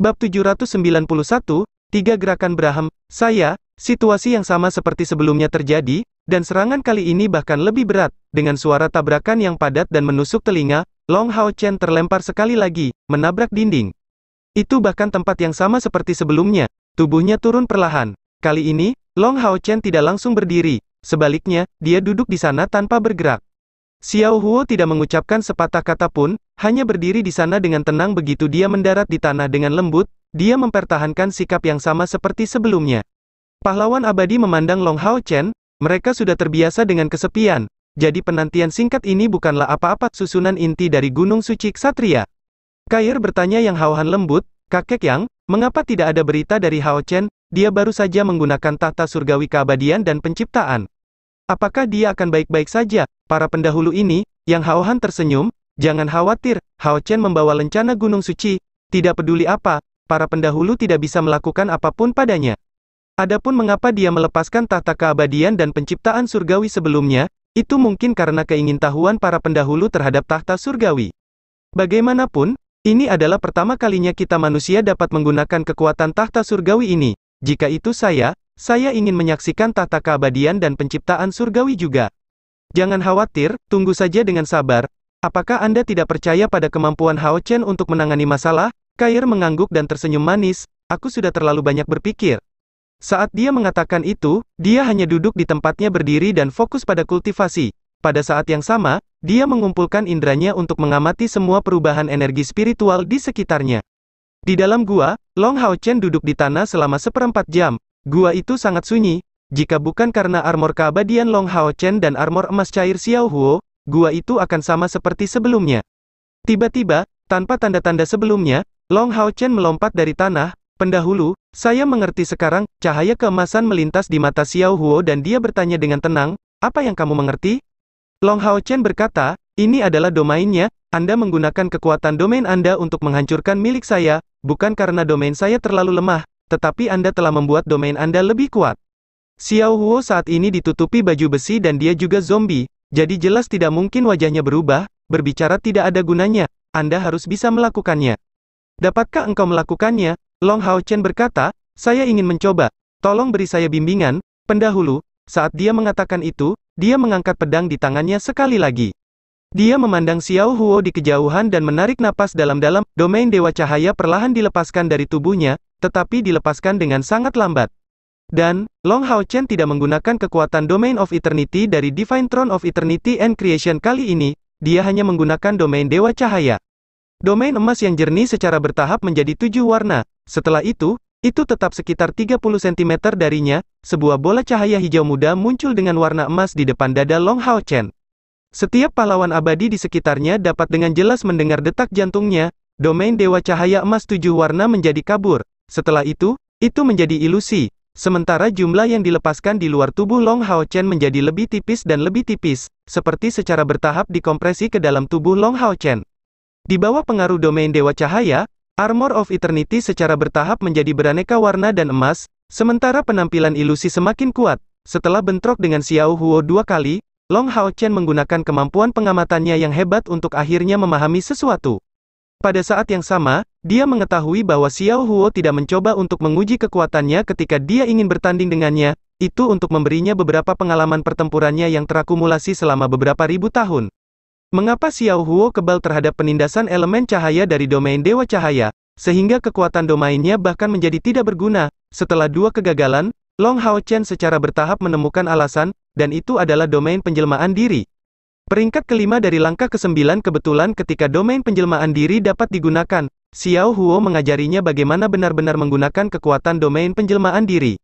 Bab 791, tiga gerakan Braham, saya, situasi yang sama seperti sebelumnya terjadi, dan serangan kali ini bahkan lebih berat, dengan suara tabrakan yang padat dan menusuk telinga, Long Hao Chen terlempar sekali lagi, menabrak dinding. Itu bahkan tempat yang sama seperti sebelumnya, tubuhnya turun perlahan. Kali ini, Long Hao Chen tidak langsung berdiri, sebaliknya, dia duduk di sana tanpa bergerak. Xiao Huo tidak mengucapkan sepatah kata pun, hanya berdiri di sana dengan tenang begitu dia mendarat di tanah dengan lembut, dia mempertahankan sikap yang sama seperti sebelumnya. Pahlawan abadi memandang Long Hao Chen, mereka sudah terbiasa dengan kesepian, jadi penantian singkat ini bukanlah apa-apa susunan inti dari Gunung Suci Ksatria. Kair bertanya yang Hao lembut, kakek yang, mengapa tidak ada berita dari Hao Chen, dia baru saja menggunakan tahta surgawi keabadian dan penciptaan. Apakah dia akan baik-baik saja? Para pendahulu ini, yang Hao Han tersenyum, jangan khawatir, Hao Chen membawa lencana Gunung Suci, tidak peduli apa, para pendahulu tidak bisa melakukan apapun padanya. Adapun mengapa dia melepaskan tahta keabadian dan penciptaan surgawi sebelumnya, itu mungkin karena keingintahuan para pendahulu terhadap tahta surgawi. Bagaimanapun, ini adalah pertama kalinya kita manusia dapat menggunakan kekuatan tahta surgawi ini. Jika itu saya, saya ingin menyaksikan tata keabadian dan penciptaan surgawi juga. Jangan khawatir, tunggu saja dengan sabar. Apakah Anda tidak percaya pada kemampuan Hao Chen untuk menangani masalah? Kair mengangguk dan tersenyum manis, aku sudah terlalu banyak berpikir. Saat dia mengatakan itu, dia hanya duduk di tempatnya berdiri dan fokus pada kultivasi. Pada saat yang sama, dia mengumpulkan indranya untuk mengamati semua perubahan energi spiritual di sekitarnya. Di dalam gua, Long Hao Chen duduk di tanah selama seperempat jam, Gua itu sangat sunyi, jika bukan karena armor keabadian Long Hao Chen dan armor emas cair Xiao Huo, gua itu akan sama seperti sebelumnya. Tiba-tiba, tanpa tanda-tanda sebelumnya, Long Hao Chen melompat dari tanah, pendahulu, saya mengerti sekarang, cahaya keemasan melintas di mata Xiao Huo dan dia bertanya dengan tenang, apa yang kamu mengerti? Long Hao Chen berkata, ini adalah domainnya, Anda menggunakan kekuatan domain Anda untuk menghancurkan milik saya, bukan karena domain saya terlalu lemah, tetapi Anda telah membuat domain Anda lebih kuat. Xiao Huo saat ini ditutupi baju besi dan dia juga zombie, jadi jelas tidak mungkin wajahnya berubah, berbicara tidak ada gunanya, Anda harus bisa melakukannya. Dapatkah engkau melakukannya? Long Hao Chen berkata, saya ingin mencoba, tolong beri saya bimbingan, pendahulu, saat dia mengatakan itu, dia mengangkat pedang di tangannya sekali lagi. Dia memandang Xiao Huo di kejauhan dan menarik napas dalam-dalam, domain Dewa Cahaya perlahan dilepaskan dari tubuhnya, tetapi dilepaskan dengan sangat lambat. Dan, Long Hao Chen tidak menggunakan kekuatan Domain of Eternity dari Divine Throne of Eternity and Creation kali ini, dia hanya menggunakan domain Dewa Cahaya. Domain emas yang jernih secara bertahap menjadi tujuh warna, setelah itu, itu tetap sekitar 30 cm darinya, sebuah bola cahaya hijau muda muncul dengan warna emas di depan dada Long Hao Chen. Setiap pahlawan abadi di sekitarnya dapat dengan jelas mendengar detak jantungnya, domain Dewa Cahaya Emas tujuh warna menjadi kabur. Setelah itu, itu menjadi ilusi. Sementara jumlah yang dilepaskan di luar tubuh Long Hao Chen menjadi lebih tipis dan lebih tipis, seperti secara bertahap dikompresi ke dalam tubuh Long Hao Chen. Di bawah pengaruh domain Dewa Cahaya, Armor of Eternity secara bertahap menjadi beraneka warna dan emas, sementara penampilan ilusi semakin kuat. Setelah bentrok dengan Xiao Huo dua kali, Long Hao Chen menggunakan kemampuan pengamatannya yang hebat untuk akhirnya memahami sesuatu. Pada saat yang sama, dia mengetahui bahwa Xiao Huo tidak mencoba untuk menguji kekuatannya ketika dia ingin bertanding dengannya, itu untuk memberinya beberapa pengalaman pertempurannya yang terakumulasi selama beberapa ribu tahun. Mengapa Xiao Huo kebal terhadap penindasan elemen cahaya dari domain Dewa Cahaya, sehingga kekuatan domainnya bahkan menjadi tidak berguna, setelah dua kegagalan, Long Hao Chen secara bertahap menemukan alasan, dan itu adalah domain penjelmaan diri. Peringkat kelima dari langkah ke-9 kebetulan ketika domain penjelmaan diri dapat digunakan, Xiao Huo mengajarinya bagaimana benar-benar menggunakan kekuatan domain penjelmaan diri.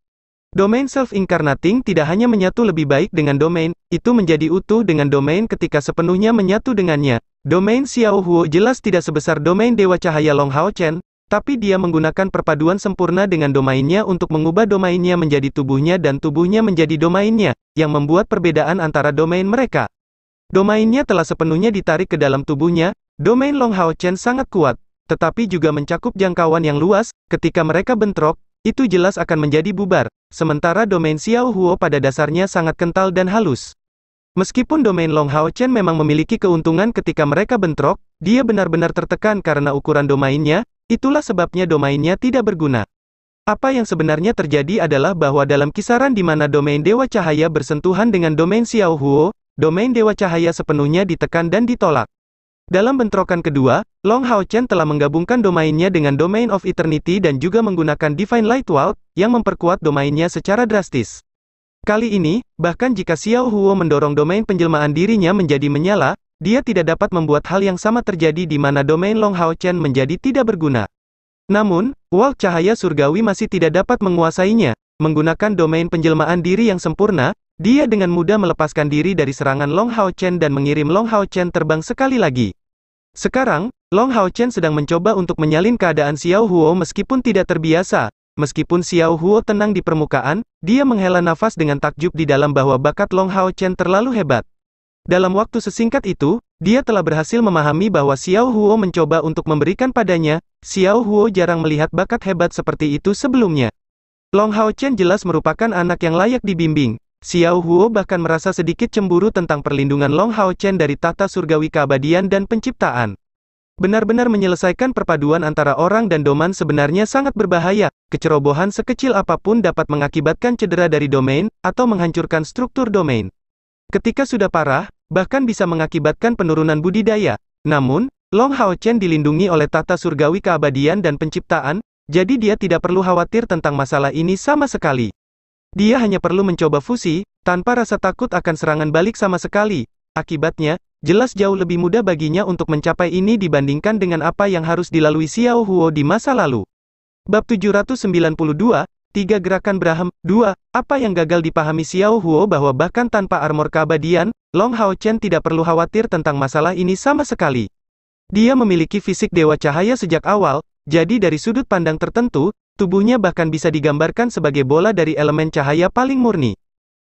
Domain self-incarnating tidak hanya menyatu lebih baik dengan domain, itu menjadi utuh dengan domain ketika sepenuhnya menyatu dengannya. Domain Xiao Huo jelas tidak sebesar domain Dewa Cahaya Long Hao Chen, tapi dia menggunakan perpaduan sempurna dengan domainnya untuk mengubah domainnya menjadi tubuhnya dan tubuhnya menjadi domainnya, yang membuat perbedaan antara domain mereka. Domainnya telah sepenuhnya ditarik ke dalam tubuhnya, domain Long Hao Chen sangat kuat, tetapi juga mencakup jangkauan yang luas, ketika mereka bentrok, itu jelas akan menjadi bubar, sementara domain Xiao Huo pada dasarnya sangat kental dan halus. Meskipun domain Long Hao Chen memang memiliki keuntungan ketika mereka bentrok, dia benar-benar tertekan karena ukuran domainnya, Itulah sebabnya domainnya tidak berguna. Apa yang sebenarnya terjadi adalah bahwa dalam kisaran di mana domain Dewa Cahaya bersentuhan dengan domain Xiao Huo, domain Dewa Cahaya sepenuhnya ditekan dan ditolak. Dalam bentrokan kedua, Long Hao Chen telah menggabungkan domainnya dengan Domain of Eternity dan juga menggunakan Divine Light World, yang memperkuat domainnya secara drastis. Kali ini, bahkan jika Xiao Huo mendorong domain penjelmaan dirinya menjadi menyala, dia tidak dapat membuat hal yang sama terjadi di mana domain Long Hao Chen menjadi tidak berguna. Namun, Wall Cahaya Surgawi masih tidak dapat menguasainya. Menggunakan domain penjelmaan diri yang sempurna, dia dengan mudah melepaskan diri dari serangan Long Hao Chen dan mengirim Long Hao Chen terbang sekali lagi. Sekarang, Long Hao Chen sedang mencoba untuk menyalin keadaan Xiao Huo meskipun tidak terbiasa, Meskipun Xiao Huo tenang di permukaan, dia menghela nafas dengan takjub di dalam bahwa bakat Long Hao Chen terlalu hebat. Dalam waktu sesingkat itu, dia telah berhasil memahami bahwa Xiao Huo mencoba untuk memberikan padanya, Xiao Huo jarang melihat bakat hebat seperti itu sebelumnya. Long Hao Chen jelas merupakan anak yang layak dibimbing. Xiao Huo bahkan merasa sedikit cemburu tentang perlindungan Long Hao Chen dari tata surgawi keabadian dan penciptaan. Benar-benar menyelesaikan perpaduan antara orang dan domain sebenarnya sangat berbahaya, kecerobohan sekecil apapun dapat mengakibatkan cedera dari domain, atau menghancurkan struktur domain. Ketika sudah parah, bahkan bisa mengakibatkan penurunan budidaya. Namun, Long Hao Chen dilindungi oleh tata surgawi keabadian dan penciptaan, jadi dia tidak perlu khawatir tentang masalah ini sama sekali. Dia hanya perlu mencoba fusi, tanpa rasa takut akan serangan balik sama sekali. Akibatnya, jelas jauh lebih mudah baginya untuk mencapai ini dibandingkan dengan apa yang harus dilalui Xiao Huo di masa lalu. Bab 792, 3. Gerakan Braham 2. Apa yang gagal dipahami Xiao Huo bahwa bahkan tanpa armor keabadian, Long Hao Chen tidak perlu khawatir tentang masalah ini sama sekali. Dia memiliki fisik Dewa Cahaya sejak awal, jadi dari sudut pandang tertentu, tubuhnya bahkan bisa digambarkan sebagai bola dari elemen cahaya paling murni.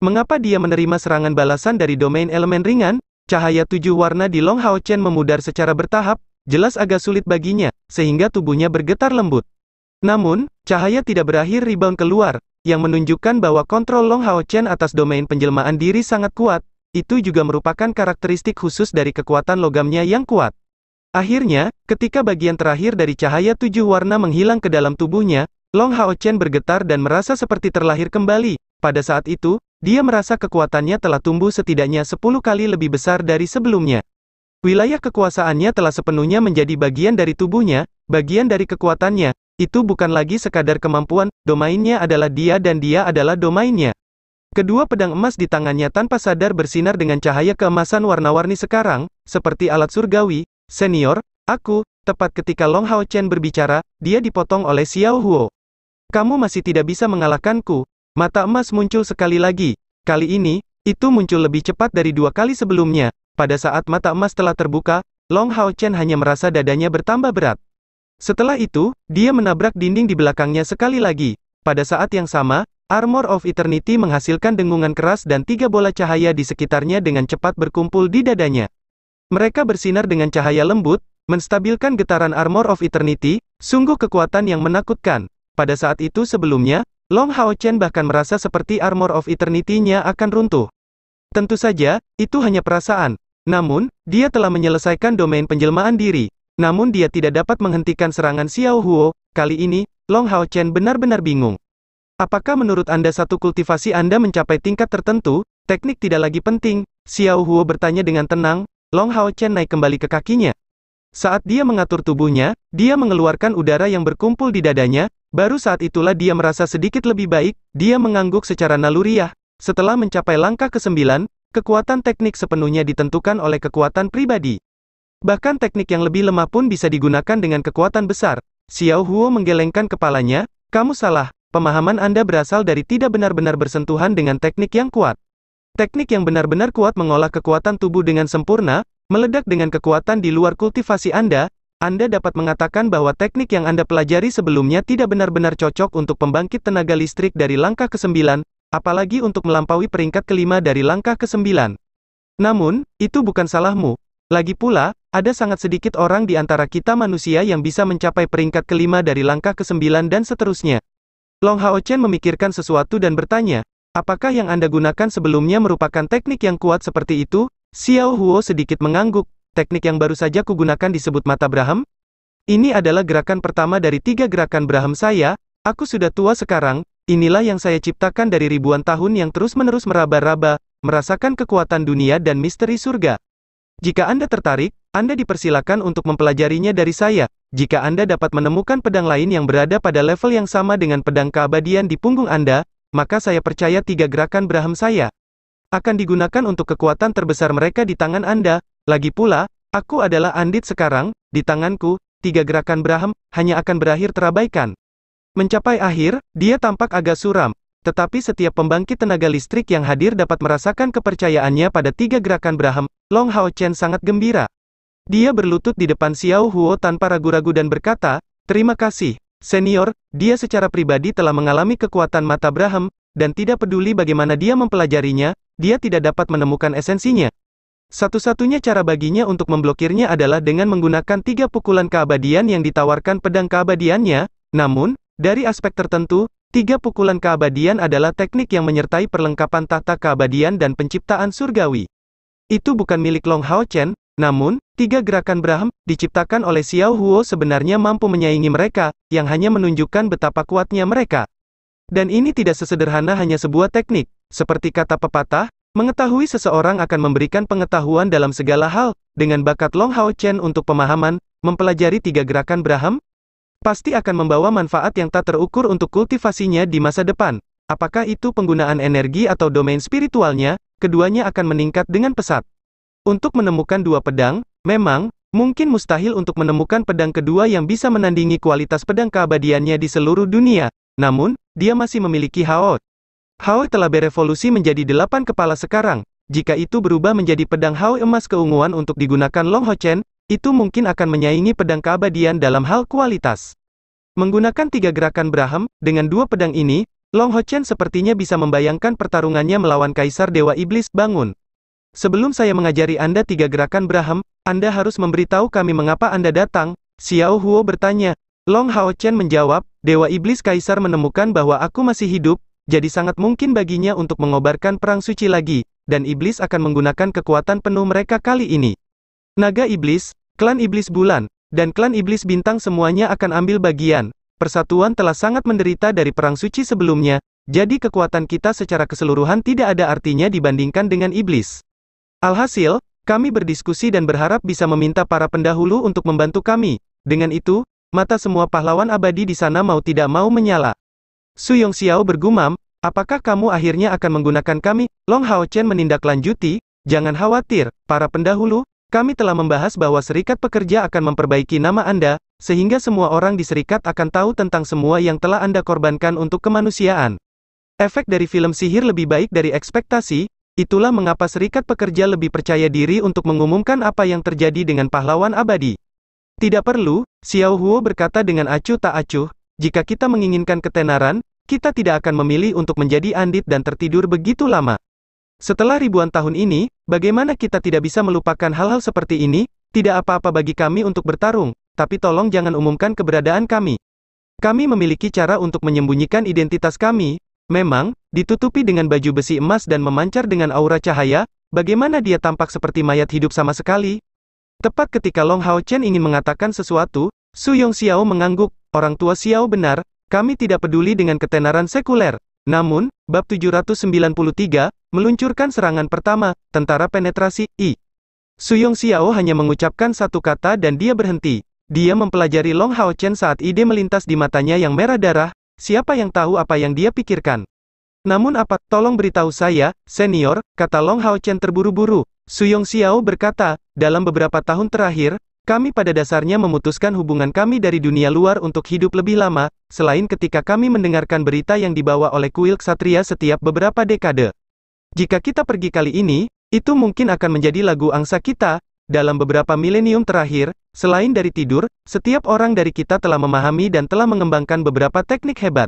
Mengapa dia menerima serangan balasan dari domain elemen ringan? Cahaya tujuh warna di Long Hao Chen memudar secara bertahap, jelas agak sulit baginya, sehingga tubuhnya bergetar lembut. Namun, cahaya tidak berakhir rebound keluar, yang menunjukkan bahwa kontrol Long Hao Chen atas domain penjelmaan diri sangat kuat, itu juga merupakan karakteristik khusus dari kekuatan logamnya yang kuat. Akhirnya, ketika bagian terakhir dari cahaya tujuh warna menghilang ke dalam tubuhnya, Long Hao Chen bergetar dan merasa seperti terlahir kembali. Pada saat itu, dia merasa kekuatannya telah tumbuh setidaknya sepuluh kali lebih besar dari sebelumnya. Wilayah kekuasaannya telah sepenuhnya menjadi bagian dari tubuhnya, bagian dari kekuatannya, itu bukan lagi sekadar kemampuan, domainnya adalah dia dan dia adalah domainnya. Kedua pedang emas di tangannya tanpa sadar bersinar dengan cahaya keemasan warna-warni sekarang, seperti alat surgawi, senior, aku, tepat ketika Long Hao Chen berbicara, dia dipotong oleh Xiao Huo. Kamu masih tidak bisa mengalahkanku. Mata emas muncul sekali lagi. Kali ini, itu muncul lebih cepat dari dua kali sebelumnya. Pada saat mata emas telah terbuka, Long Hao Chen hanya merasa dadanya bertambah berat. Setelah itu, dia menabrak dinding di belakangnya sekali lagi. Pada saat yang sama, Armor of Eternity menghasilkan dengungan keras dan tiga bola cahaya di sekitarnya dengan cepat berkumpul di dadanya. Mereka bersinar dengan cahaya lembut, menstabilkan getaran Armor of Eternity, sungguh kekuatan yang menakutkan. Pada saat itu sebelumnya, Long Hao Chen bahkan merasa seperti Armor of Eternity-nya akan runtuh. Tentu saja, itu hanya perasaan. Namun, dia telah menyelesaikan domain penjelmaan diri. Namun dia tidak dapat menghentikan serangan Xiao Huo, kali ini, Long Hao Chen benar-benar bingung. Apakah menurut Anda satu kultivasi Anda mencapai tingkat tertentu, teknik tidak lagi penting? Xiao Huo bertanya dengan tenang, Long Hao Chen naik kembali ke kakinya. Saat dia mengatur tubuhnya, dia mengeluarkan udara yang berkumpul di dadanya, baru saat itulah dia merasa sedikit lebih baik, dia mengangguk secara naluriah. Setelah mencapai langkah ke-9, kekuatan teknik sepenuhnya ditentukan oleh kekuatan pribadi. Bahkan teknik yang lebih lemah pun bisa digunakan dengan kekuatan besar. Xiao Huo menggelengkan kepalanya, kamu salah, pemahaman Anda berasal dari tidak benar-benar bersentuhan dengan teknik yang kuat. Teknik yang benar-benar kuat mengolah kekuatan tubuh dengan sempurna, meledak dengan kekuatan di luar kultivasi Anda, Anda dapat mengatakan bahwa teknik yang Anda pelajari sebelumnya tidak benar-benar cocok untuk pembangkit tenaga listrik dari langkah ke-9, apalagi untuk melampaui peringkat kelima dari langkah ke-9. Namun, itu bukan salahmu. Lagi pula, ada sangat sedikit orang di antara kita manusia yang bisa mencapai peringkat kelima dari langkah ke-9 dan seterusnya. Long Hao Chen memikirkan sesuatu dan bertanya, apakah yang Anda gunakan sebelumnya merupakan teknik yang kuat seperti itu? Xiao Huo sedikit mengangguk, teknik yang baru saja kugunakan disebut mata Braham? Ini adalah gerakan pertama dari tiga gerakan Braham saya, aku sudah tua sekarang, inilah yang saya ciptakan dari ribuan tahun yang terus-menerus meraba-raba, merasakan kekuatan dunia dan misteri surga. Jika Anda tertarik, Anda dipersilakan untuk mempelajarinya dari saya. Jika Anda dapat menemukan pedang lain yang berada pada level yang sama dengan pedang keabadian di punggung Anda, maka saya percaya tiga gerakan Braham saya akan digunakan untuk kekuatan terbesar mereka di tangan Anda. Lagi pula, aku adalah Andit sekarang, di tanganku, tiga gerakan Braham hanya akan berakhir terabaikan. Mencapai akhir, dia tampak agak suram, tetapi setiap pembangkit tenaga listrik yang hadir dapat merasakan kepercayaannya pada tiga gerakan Braham, Long Hao Chen sangat gembira. Dia berlutut di depan Xiao Huo tanpa ragu-ragu dan berkata, Terima kasih, senior, dia secara pribadi telah mengalami kekuatan mata Braham, dan tidak peduli bagaimana dia mempelajarinya, dia tidak dapat menemukan esensinya. Satu-satunya cara baginya untuk memblokirnya adalah dengan menggunakan tiga pukulan keabadian yang ditawarkan pedang keabadiannya, namun, dari aspek tertentu, Tiga pukulan keabadian adalah teknik yang menyertai perlengkapan tahta keabadian dan penciptaan surgawi. Itu bukan milik Long Hao Chen, namun, tiga gerakan Braham, diciptakan oleh Xiao Huo sebenarnya mampu menyaingi mereka, yang hanya menunjukkan betapa kuatnya mereka. Dan ini tidak sesederhana hanya sebuah teknik, seperti kata pepatah, mengetahui seseorang akan memberikan pengetahuan dalam segala hal, dengan bakat Long Hao Chen untuk pemahaman, mempelajari tiga gerakan Braham, pasti akan membawa manfaat yang tak terukur untuk kultivasinya di masa depan. Apakah itu penggunaan energi atau domain spiritualnya, keduanya akan meningkat dengan pesat. Untuk menemukan dua pedang, memang, mungkin mustahil untuk menemukan pedang kedua yang bisa menandingi kualitas pedang keabadiannya di seluruh dunia, namun, dia masih memiliki Hao. Hao telah berevolusi menjadi delapan kepala sekarang, jika itu berubah menjadi pedang Hao emas keunguan untuk digunakan Long Ho Chen, itu mungkin akan menyaingi pedang keabadian dalam hal kualitas. Menggunakan tiga gerakan Braham, dengan dua pedang ini, Long Ho Chen sepertinya bisa membayangkan pertarungannya melawan Kaisar Dewa Iblis, bangun. Sebelum saya mengajari Anda tiga gerakan Braham, Anda harus memberitahu kami mengapa Anda datang, Xiao Huo bertanya. Long Hao Chen menjawab, Dewa Iblis Kaisar menemukan bahwa aku masih hidup, jadi sangat mungkin baginya untuk mengobarkan perang suci lagi, dan Iblis akan menggunakan kekuatan penuh mereka kali ini. Naga Iblis, Klan Iblis Bulan, dan klan Iblis Bintang semuanya akan ambil bagian. Persatuan telah sangat menderita dari Perang Suci sebelumnya, jadi kekuatan kita secara keseluruhan tidak ada artinya dibandingkan dengan Iblis. Alhasil, kami berdiskusi dan berharap bisa meminta para pendahulu untuk membantu kami. Dengan itu, mata semua pahlawan abadi di sana mau tidak mau menyala. Su Yong Xiao bergumam, Apakah kamu akhirnya akan menggunakan kami? Long Hao Chen menindaklanjuti, jangan khawatir, para pendahulu, kami telah membahas bahwa serikat pekerja akan memperbaiki nama Anda, sehingga semua orang di serikat akan tahu tentang semua yang telah Anda korbankan untuk kemanusiaan. Efek dari film sihir lebih baik dari ekspektasi, itulah mengapa serikat pekerja lebih percaya diri untuk mengumumkan apa yang terjadi dengan pahlawan abadi. Tidak perlu, Xiao Huo berkata dengan acuh tak acuh, jika kita menginginkan ketenaran, kita tidak akan memilih untuk menjadi andit dan tertidur begitu lama. Setelah ribuan tahun ini, bagaimana kita tidak bisa melupakan hal-hal seperti ini? Tidak apa-apa bagi kami untuk bertarung, tapi tolong jangan umumkan keberadaan kami. Kami memiliki cara untuk menyembunyikan identitas kami. Memang, ditutupi dengan baju besi emas dan memancar dengan aura cahaya, bagaimana dia tampak seperti mayat hidup sama sekali? Tepat ketika Long Hao Chen ingin mengatakan sesuatu, Su Yong Xiao mengangguk, orang tua Xiao benar, kami tidak peduli dengan ketenaran sekuler. Namun, bab 793, meluncurkan serangan pertama, tentara penetrasi, I. Suyong Xiao hanya mengucapkan satu kata dan dia berhenti. Dia mempelajari Long Hao Chen saat ide melintas di matanya yang merah darah, siapa yang tahu apa yang dia pikirkan. Namun apa, tolong beritahu saya, senior, kata Long Hao Chen terburu-buru. Suyong Xiao berkata, dalam beberapa tahun terakhir, kami pada dasarnya memutuskan hubungan kami dari dunia luar untuk hidup lebih lama, selain ketika kami mendengarkan berita yang dibawa oleh kuil ksatria setiap beberapa dekade. Jika kita pergi kali ini, itu mungkin akan menjadi lagu angsa kita, dalam beberapa milenium terakhir, selain dari tidur, setiap orang dari kita telah memahami dan telah mengembangkan beberapa teknik hebat.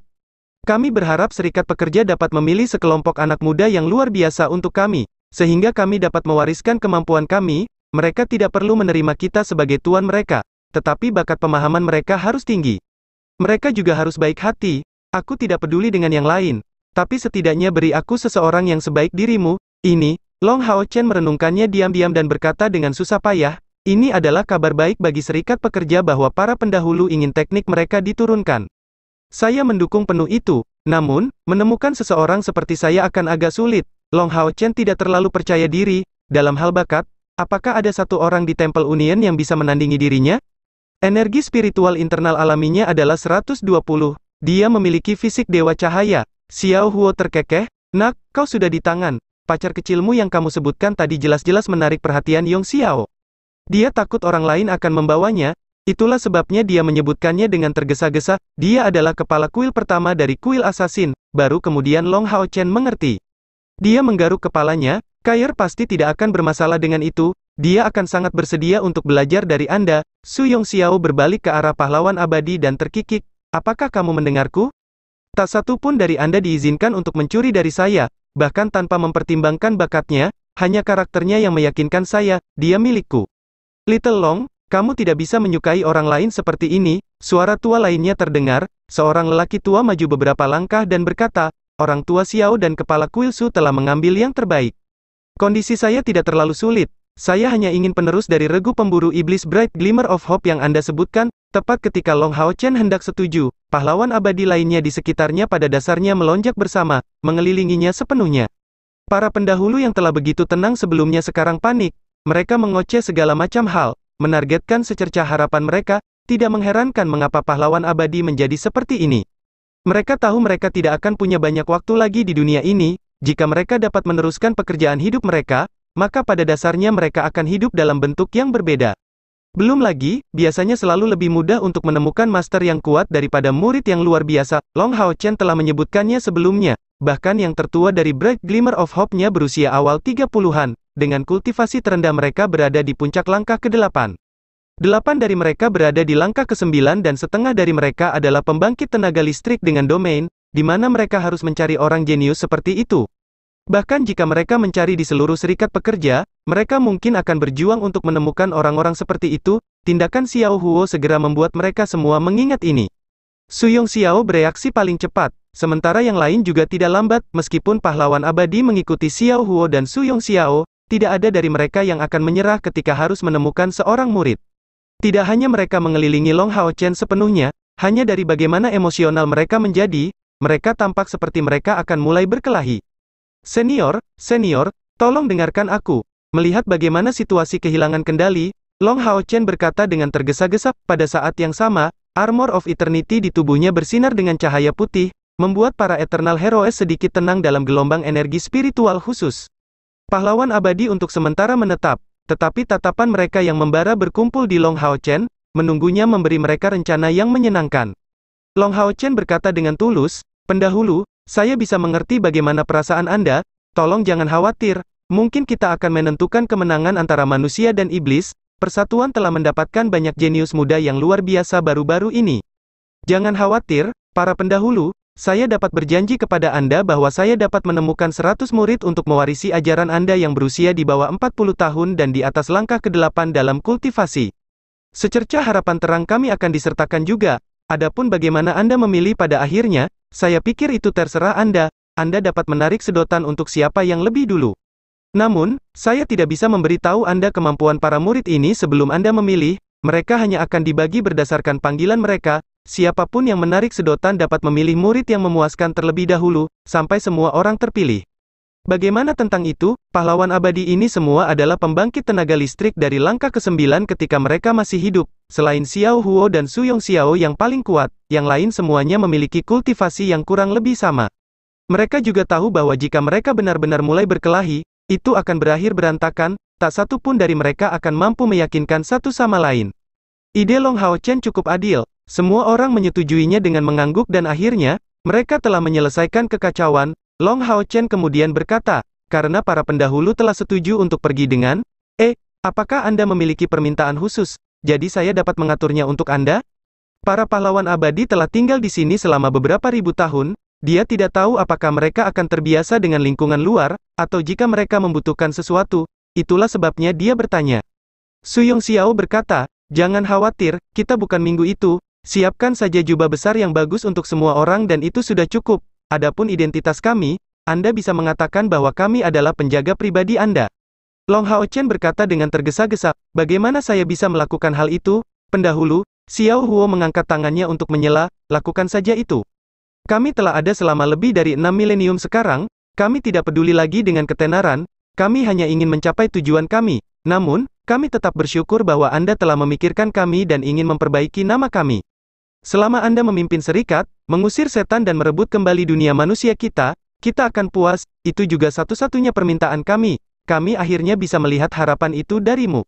Kami berharap serikat pekerja dapat memilih sekelompok anak muda yang luar biasa untuk kami, sehingga kami dapat mewariskan kemampuan kami, mereka tidak perlu menerima kita sebagai tuan mereka, tetapi bakat pemahaman mereka harus tinggi. Mereka juga harus baik hati, aku tidak peduli dengan yang lain, tapi setidaknya beri aku seseorang yang sebaik dirimu, ini, Long Hao Chen merenungkannya diam-diam dan berkata dengan susah payah, ini adalah kabar baik bagi serikat pekerja bahwa para pendahulu ingin teknik mereka diturunkan. Saya mendukung penuh itu, namun, menemukan seseorang seperti saya akan agak sulit, Long Hao Chen tidak terlalu percaya diri, dalam hal bakat, Apakah ada satu orang di Temple Union yang bisa menandingi dirinya? Energi spiritual internal alaminya adalah 120. Dia memiliki fisik dewa cahaya. Xiao Huo terkekeh, Nak, kau sudah di tangan. Pacar kecilmu yang kamu sebutkan tadi jelas-jelas menarik perhatian Yong Xiao. Dia takut orang lain akan membawanya, itulah sebabnya dia menyebutkannya dengan tergesa-gesa, dia adalah kepala kuil pertama dari kuil asasin, baru kemudian Long Hao Chen mengerti. Dia menggaruk kepalanya, Kair pasti tidak akan bermasalah dengan itu, dia akan sangat bersedia untuk belajar dari Anda. Su Yong Xiao berbalik ke arah pahlawan abadi dan terkikik, apakah kamu mendengarku? Tak satu pun dari Anda diizinkan untuk mencuri dari saya, bahkan tanpa mempertimbangkan bakatnya, hanya karakternya yang meyakinkan saya, dia milikku. Little Long, kamu tidak bisa menyukai orang lain seperti ini, suara tua lainnya terdengar, seorang lelaki tua maju beberapa langkah dan berkata, orang tua Xiao dan kepala kuil Su telah mengambil yang terbaik. Kondisi saya tidak terlalu sulit. Saya hanya ingin penerus dari regu pemburu iblis Bright Glimmer of Hope yang Anda sebutkan, tepat ketika Long Hao Chen hendak setuju, pahlawan abadi lainnya di sekitarnya pada dasarnya melonjak bersama, mengelilinginya sepenuhnya. Para pendahulu yang telah begitu tenang sebelumnya sekarang panik, mereka mengoceh segala macam hal, menargetkan secerca harapan mereka, tidak mengherankan mengapa pahlawan abadi menjadi seperti ini. Mereka tahu mereka tidak akan punya banyak waktu lagi di dunia ini, jika mereka dapat meneruskan pekerjaan hidup mereka, maka pada dasarnya mereka akan hidup dalam bentuk yang berbeda. Belum lagi, biasanya selalu lebih mudah untuk menemukan master yang kuat daripada murid yang luar biasa. Long Hao Chen telah menyebutkannya sebelumnya, bahkan yang tertua dari Bright Glimmer of Hope-nya berusia awal 30-an, dengan kultivasi terendah mereka berada di puncak langkah ke-8. Delapan dari mereka berada di langkah ke-9 dan setengah dari mereka adalah pembangkit tenaga listrik dengan domain, di mana mereka harus mencari orang jenius seperti itu. Bahkan jika mereka mencari di seluruh serikat pekerja, mereka mungkin akan berjuang untuk menemukan orang-orang seperti itu, tindakan Xiao Huo segera membuat mereka semua mengingat ini. Suyong Xiao bereaksi paling cepat, sementara yang lain juga tidak lambat, meskipun pahlawan abadi mengikuti Xiao Huo dan Suyong Xiao, tidak ada dari mereka yang akan menyerah ketika harus menemukan seorang murid. Tidak hanya mereka mengelilingi Long Hao Chen sepenuhnya, hanya dari bagaimana emosional mereka menjadi, mereka tampak seperti mereka akan mulai berkelahi. Senior, senior, tolong dengarkan aku. Melihat bagaimana situasi kehilangan kendali, Long Hao Chen berkata dengan tergesa-gesa, pada saat yang sama, Armor of Eternity di tubuhnya bersinar dengan cahaya putih, membuat para Eternal Heroes sedikit tenang dalam gelombang energi spiritual khusus. Pahlawan abadi untuk sementara menetap, tetapi tatapan mereka yang membara berkumpul di Long Hao Chen, menunggunya memberi mereka rencana yang menyenangkan. Long Hao Chen berkata dengan tulus, Pendahulu, saya bisa mengerti bagaimana perasaan Anda, tolong jangan khawatir, mungkin kita akan menentukan kemenangan antara manusia dan iblis, persatuan telah mendapatkan banyak jenius muda yang luar biasa baru-baru ini. Jangan khawatir, para pendahulu, saya dapat berjanji kepada Anda bahwa saya dapat menemukan 100 murid untuk mewarisi ajaran Anda yang berusia di bawah 40 tahun dan di atas langkah ke-8 dalam kultivasi. Secerca harapan terang kami akan disertakan juga, Adapun bagaimana Anda memilih pada akhirnya, saya pikir itu terserah Anda, Anda dapat menarik sedotan untuk siapa yang lebih dulu. Namun, saya tidak bisa memberitahu Anda kemampuan para murid ini sebelum Anda memilih, mereka hanya akan dibagi berdasarkan panggilan mereka, siapapun yang menarik sedotan dapat memilih murid yang memuaskan terlebih dahulu, sampai semua orang terpilih. Bagaimana tentang itu? Pahlawan abadi ini semua adalah pembangkit tenaga listrik dari langkah ke-9 ketika mereka masih hidup. Selain Xiao Huo dan Su Yong Xiao yang paling kuat, yang lain semuanya memiliki kultivasi yang kurang lebih sama. Mereka juga tahu bahwa jika mereka benar-benar mulai berkelahi, itu akan berakhir berantakan, tak satu pun dari mereka akan mampu meyakinkan satu sama lain. Ide Long Hao Chen cukup adil, semua orang menyetujuinya dengan mengangguk dan akhirnya, mereka telah menyelesaikan kekacauan, Long Hao Chen kemudian berkata, karena para pendahulu telah setuju untuk pergi dengan, eh, apakah Anda memiliki permintaan khusus, jadi saya dapat mengaturnya untuk Anda? Para pahlawan abadi telah tinggal di sini selama beberapa ribu tahun, dia tidak tahu apakah mereka akan terbiasa dengan lingkungan luar, atau jika mereka membutuhkan sesuatu, itulah sebabnya dia bertanya. Yong Xiao berkata, jangan khawatir, kita bukan minggu itu, siapkan saja jubah besar yang bagus untuk semua orang dan itu sudah cukup, Adapun identitas kami, Anda bisa mengatakan bahwa kami adalah penjaga pribadi Anda. Long Hao Chen berkata dengan tergesa-gesa, bagaimana saya bisa melakukan hal itu? Pendahulu, Xiao Huo mengangkat tangannya untuk menyela, lakukan saja itu. Kami telah ada selama lebih dari enam milenium sekarang, kami tidak peduli lagi dengan ketenaran, kami hanya ingin mencapai tujuan kami. Namun, kami tetap bersyukur bahwa Anda telah memikirkan kami dan ingin memperbaiki nama kami. Selama Anda memimpin serikat, mengusir setan dan merebut kembali dunia manusia kita, kita akan puas, itu juga satu-satunya permintaan kami, kami akhirnya bisa melihat harapan itu darimu.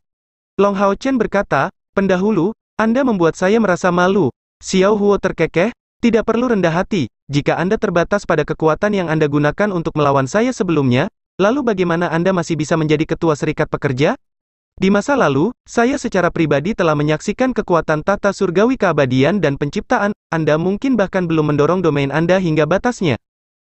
Long Hao Chen berkata, pendahulu, Anda membuat saya merasa malu, Xiao Huo terkekeh, tidak perlu rendah hati, jika Anda terbatas pada kekuatan yang Anda gunakan untuk melawan saya sebelumnya, lalu bagaimana Anda masih bisa menjadi ketua serikat pekerja? Di masa lalu, saya secara pribadi telah menyaksikan kekuatan tata surgawi keabadian dan penciptaan, Anda mungkin bahkan belum mendorong domain Anda hingga batasnya.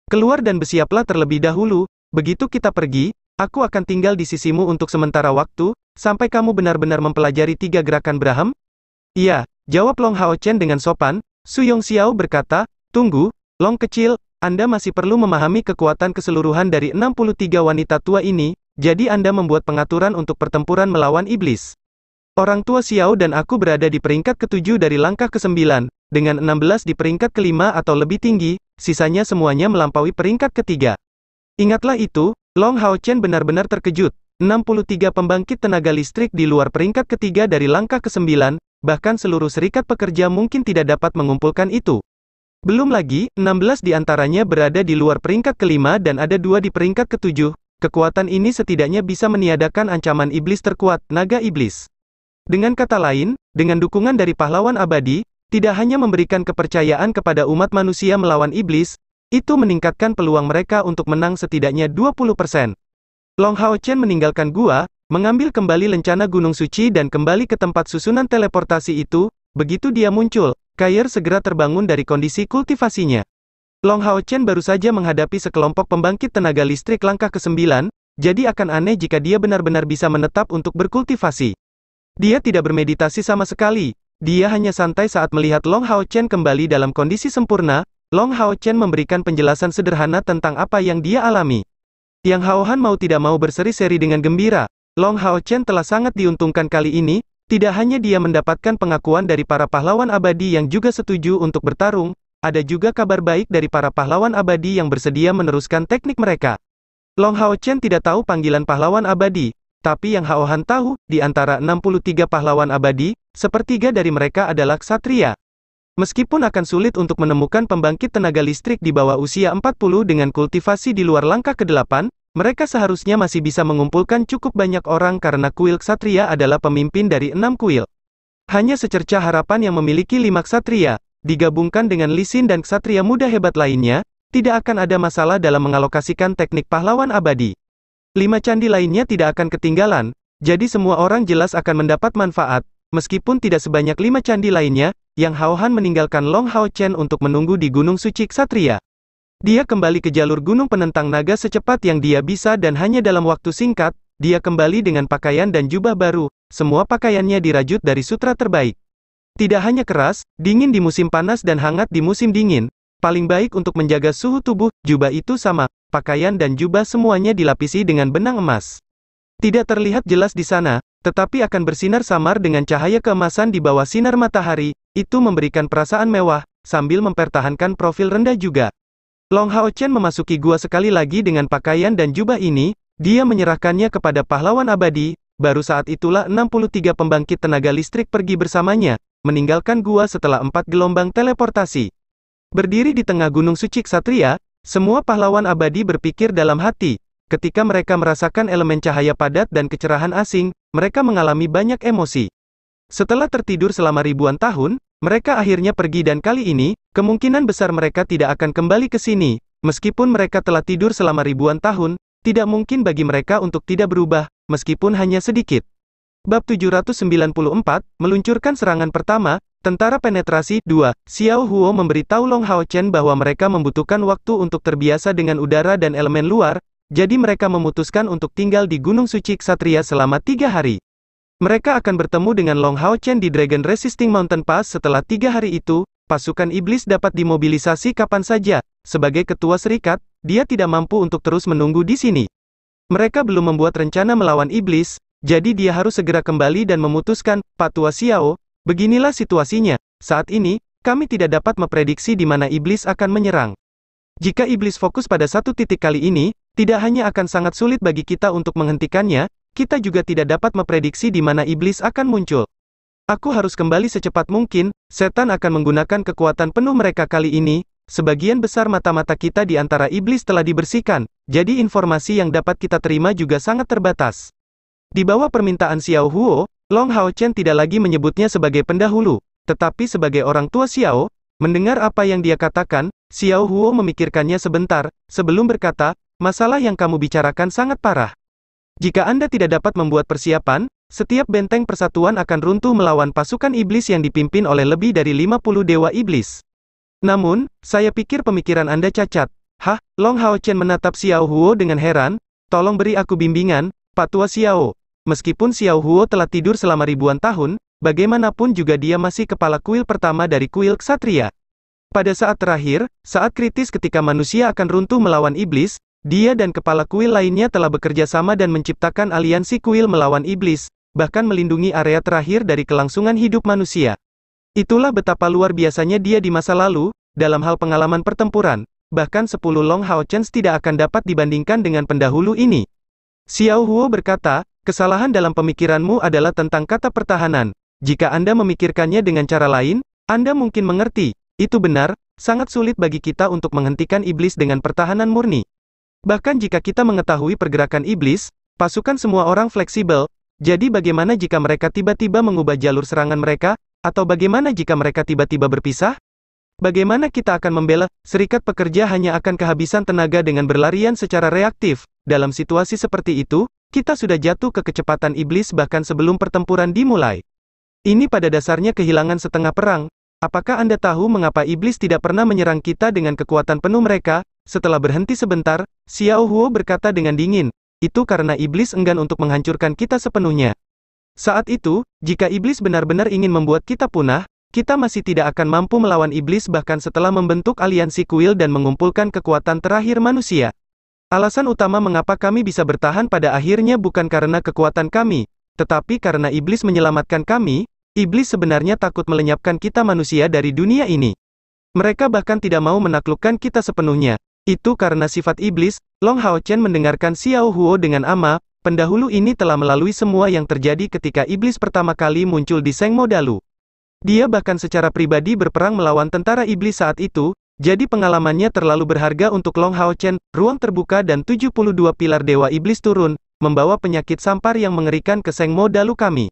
Keluar dan bersiaplah terlebih dahulu, begitu kita pergi, aku akan tinggal di sisimu untuk sementara waktu, sampai kamu benar-benar mempelajari tiga gerakan Braham? Iya, jawab Long Hao Chen dengan sopan, Su Yong Xiao berkata, tunggu, Long kecil, Anda masih perlu memahami kekuatan keseluruhan dari 63 wanita tua ini, jadi Anda membuat pengaturan untuk pertempuran melawan iblis. Orang tua Xiao dan aku berada di peringkat ketujuh dari langkah ke-9, dengan 16 di peringkat kelima atau lebih tinggi, sisanya semuanya melampaui peringkat ketiga. Ingatlah itu, Long Hao Chen benar-benar terkejut. 63 pembangkit tenaga listrik di luar peringkat ketiga dari langkah ke-9, bahkan seluruh serikat pekerja mungkin tidak dapat mengumpulkan itu. Belum lagi, 16 di antaranya berada di luar peringkat kelima dan ada dua di peringkat ketujuh, Kekuatan ini setidaknya bisa meniadakan ancaman iblis terkuat, naga iblis. Dengan kata lain, dengan dukungan dari pahlawan abadi, tidak hanya memberikan kepercayaan kepada umat manusia melawan iblis, itu meningkatkan peluang mereka untuk menang setidaknya 20%. Long Hao Chen meninggalkan gua, mengambil kembali lencana Gunung Suci dan kembali ke tempat susunan teleportasi itu, begitu dia muncul, Kair segera terbangun dari kondisi kultivasinya. Long Hao Chen baru saja menghadapi sekelompok pembangkit tenaga listrik langkah ke-9, jadi akan aneh jika dia benar-benar bisa menetap untuk berkultivasi. Dia tidak bermeditasi sama sekali, dia hanya santai saat melihat Long Hao Chen kembali dalam kondisi sempurna, Long Hao Chen memberikan penjelasan sederhana tentang apa yang dia alami. Yang Hao Han mau tidak mau berseri-seri dengan gembira, Long Hao Chen telah sangat diuntungkan kali ini, tidak hanya dia mendapatkan pengakuan dari para pahlawan abadi yang juga setuju untuk bertarung, ada juga kabar baik dari para pahlawan abadi yang bersedia meneruskan teknik mereka. Long Hao Chen tidak tahu panggilan pahlawan abadi, tapi yang Hao Han tahu, di antara 63 pahlawan abadi, sepertiga dari mereka adalah ksatria. Meskipun akan sulit untuk menemukan pembangkit tenaga listrik di bawah usia 40 dengan kultivasi di luar langkah ke-8, mereka seharusnya masih bisa mengumpulkan cukup banyak orang karena kuil ksatria adalah pemimpin dari enam kuil. Hanya secerca harapan yang memiliki lima ksatria, digabungkan dengan Lisin dan ksatria muda hebat lainnya, tidak akan ada masalah dalam mengalokasikan teknik pahlawan abadi. Lima candi lainnya tidak akan ketinggalan, jadi semua orang jelas akan mendapat manfaat, meskipun tidak sebanyak lima candi lainnya, yang Hao Han meninggalkan Long Hao Chen untuk menunggu di Gunung Suci Ksatria. Dia kembali ke jalur gunung penentang naga secepat yang dia bisa dan hanya dalam waktu singkat, dia kembali dengan pakaian dan jubah baru, semua pakaiannya dirajut dari sutra terbaik. Tidak hanya keras, dingin di musim panas dan hangat di musim dingin, paling baik untuk menjaga suhu tubuh, jubah itu sama, pakaian dan jubah semuanya dilapisi dengan benang emas. Tidak terlihat jelas di sana, tetapi akan bersinar samar dengan cahaya keemasan di bawah sinar matahari, itu memberikan perasaan mewah, sambil mempertahankan profil rendah juga. Long Hao Chen memasuki gua sekali lagi dengan pakaian dan jubah ini, dia menyerahkannya kepada pahlawan abadi, baru saat itulah 63 pembangkit tenaga listrik pergi bersamanya, meninggalkan gua setelah empat gelombang teleportasi. Berdiri di tengah Gunung Suci Ksatria, semua pahlawan abadi berpikir dalam hati. Ketika mereka merasakan elemen cahaya padat dan kecerahan asing, mereka mengalami banyak emosi. Setelah tertidur selama ribuan tahun, mereka akhirnya pergi dan kali ini, kemungkinan besar mereka tidak akan kembali ke sini. Meskipun mereka telah tidur selama ribuan tahun, tidak mungkin bagi mereka untuk tidak berubah, meskipun hanya sedikit. Bab 794, meluncurkan serangan pertama, tentara penetrasi 2. Xiao Huo memberitahu Long Hao Chen bahwa mereka membutuhkan waktu untuk terbiasa dengan udara dan elemen luar, jadi mereka memutuskan untuk tinggal di Gunung Suci Ksatria selama tiga hari. Mereka akan bertemu dengan Long Hao Chen di Dragon Resisting Mountain Pass setelah tiga hari itu, pasukan iblis dapat dimobilisasi kapan saja, sebagai ketua serikat, dia tidak mampu untuk terus menunggu di sini. Mereka belum membuat rencana melawan iblis, jadi dia harus segera kembali dan memutuskan, Pak Tua Xiao, beginilah situasinya, saat ini, kami tidak dapat memprediksi di mana iblis akan menyerang. Jika iblis fokus pada satu titik kali ini, tidak hanya akan sangat sulit bagi kita untuk menghentikannya, kita juga tidak dapat memprediksi di mana iblis akan muncul. Aku harus kembali secepat mungkin, setan akan menggunakan kekuatan penuh mereka kali ini, Sebagian besar mata-mata kita di antara iblis telah dibersihkan, jadi informasi yang dapat kita terima juga sangat terbatas. Di bawah permintaan Xiao Huo, Long Hao Chen tidak lagi menyebutnya sebagai pendahulu, tetapi sebagai orang tua Xiao, mendengar apa yang dia katakan, Xiao Huo memikirkannya sebentar, sebelum berkata, masalah yang kamu bicarakan sangat parah. Jika Anda tidak dapat membuat persiapan, setiap benteng persatuan akan runtuh melawan pasukan iblis yang dipimpin oleh lebih dari 50 dewa iblis. Namun, saya pikir pemikiran Anda cacat. Hah, Long Hao Chen menatap Xiao Huo dengan heran, tolong beri aku bimbingan, Pak Tua Xiao. Meskipun Xiao Huo telah tidur selama ribuan tahun, bagaimanapun juga dia masih kepala kuil pertama dari kuil Ksatria. Pada saat terakhir, saat kritis ketika manusia akan runtuh melawan iblis, dia dan kepala kuil lainnya telah bekerja sama dan menciptakan aliansi kuil melawan iblis, bahkan melindungi area terakhir dari kelangsungan hidup manusia. Itulah betapa luar biasanya dia di masa lalu, dalam hal pengalaman pertempuran, bahkan 10 Long Hao Chen tidak akan dapat dibandingkan dengan pendahulu ini. Xiao Huo berkata, Kesalahan dalam pemikiranmu adalah tentang kata pertahanan. Jika Anda memikirkannya dengan cara lain, Anda mungkin mengerti. Itu benar, sangat sulit bagi kita untuk menghentikan iblis dengan pertahanan murni. Bahkan jika kita mengetahui pergerakan iblis, pasukan semua orang fleksibel, jadi bagaimana jika mereka tiba-tiba mengubah jalur serangan mereka, atau bagaimana jika mereka tiba-tiba berpisah? Bagaimana kita akan membela, serikat pekerja hanya akan kehabisan tenaga dengan berlarian secara reaktif. Dalam situasi seperti itu, kita sudah jatuh ke kecepatan iblis bahkan sebelum pertempuran dimulai. Ini pada dasarnya kehilangan setengah perang. Apakah Anda tahu mengapa iblis tidak pernah menyerang kita dengan kekuatan penuh mereka? Setelah berhenti sebentar, Xiao Huo berkata dengan dingin, itu karena iblis enggan untuk menghancurkan kita sepenuhnya. Saat itu, jika iblis benar-benar ingin membuat kita punah, kita masih tidak akan mampu melawan iblis bahkan setelah membentuk aliansi kuil dan mengumpulkan kekuatan terakhir manusia. Alasan utama mengapa kami bisa bertahan pada akhirnya bukan karena kekuatan kami, tetapi karena iblis menyelamatkan kami, iblis sebenarnya takut melenyapkan kita manusia dari dunia ini. Mereka bahkan tidak mau menaklukkan kita sepenuhnya. Itu karena sifat iblis, Long Hao Chen mendengarkan Xiao Huo dengan ama, pendahulu ini telah melalui semua yang terjadi ketika iblis pertama kali muncul di Seng Modalu. Dia bahkan secara pribadi berperang melawan tentara iblis saat itu, jadi pengalamannya terlalu berharga untuk Long Hao Chen, ruang terbuka dan 72 pilar Dewa Iblis turun, membawa penyakit sampar yang mengerikan ke Sengmo Dalu kami.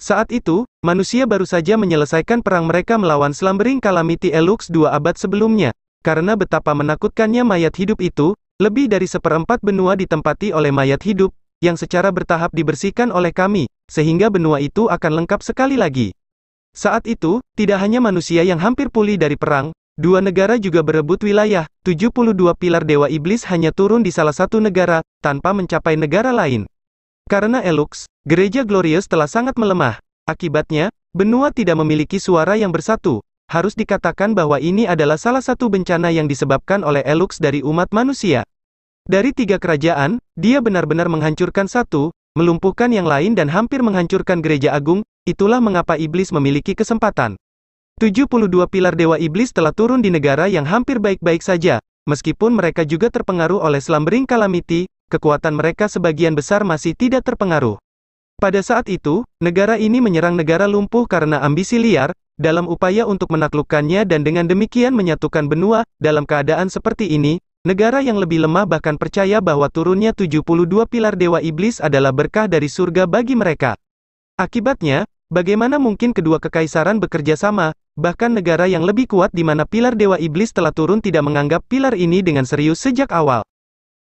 Saat itu, manusia baru saja menyelesaikan perang mereka melawan Slumbering Calamity Elux dua abad sebelumnya. Karena betapa menakutkannya mayat hidup itu, lebih dari seperempat benua ditempati oleh mayat hidup, yang secara bertahap dibersihkan oleh kami, sehingga benua itu akan lengkap sekali lagi. Saat itu, tidak hanya manusia yang hampir pulih dari perang, Dua negara juga berebut wilayah, 72 pilar Dewa Iblis hanya turun di salah satu negara, tanpa mencapai negara lain. Karena Elux, gereja Glorious telah sangat melemah. Akibatnya, benua tidak memiliki suara yang bersatu. Harus dikatakan bahwa ini adalah salah satu bencana yang disebabkan oleh Elux dari umat manusia. Dari tiga kerajaan, dia benar-benar menghancurkan satu, melumpuhkan yang lain dan hampir menghancurkan gereja agung, itulah mengapa iblis memiliki kesempatan. 72 pilar Dewa Iblis telah turun di negara yang hampir baik-baik saja, meskipun mereka juga terpengaruh oleh Slumbering Calamity, kekuatan mereka sebagian besar masih tidak terpengaruh. Pada saat itu, negara ini menyerang negara lumpuh karena ambisi liar, dalam upaya untuk menaklukkannya dan dengan demikian menyatukan benua, dalam keadaan seperti ini, negara yang lebih lemah bahkan percaya bahwa turunnya 72 pilar Dewa Iblis adalah berkah dari surga bagi mereka. Akibatnya, Bagaimana mungkin kedua kekaisaran bekerja sama, bahkan negara yang lebih kuat di mana pilar Dewa Iblis telah turun tidak menganggap pilar ini dengan serius sejak awal.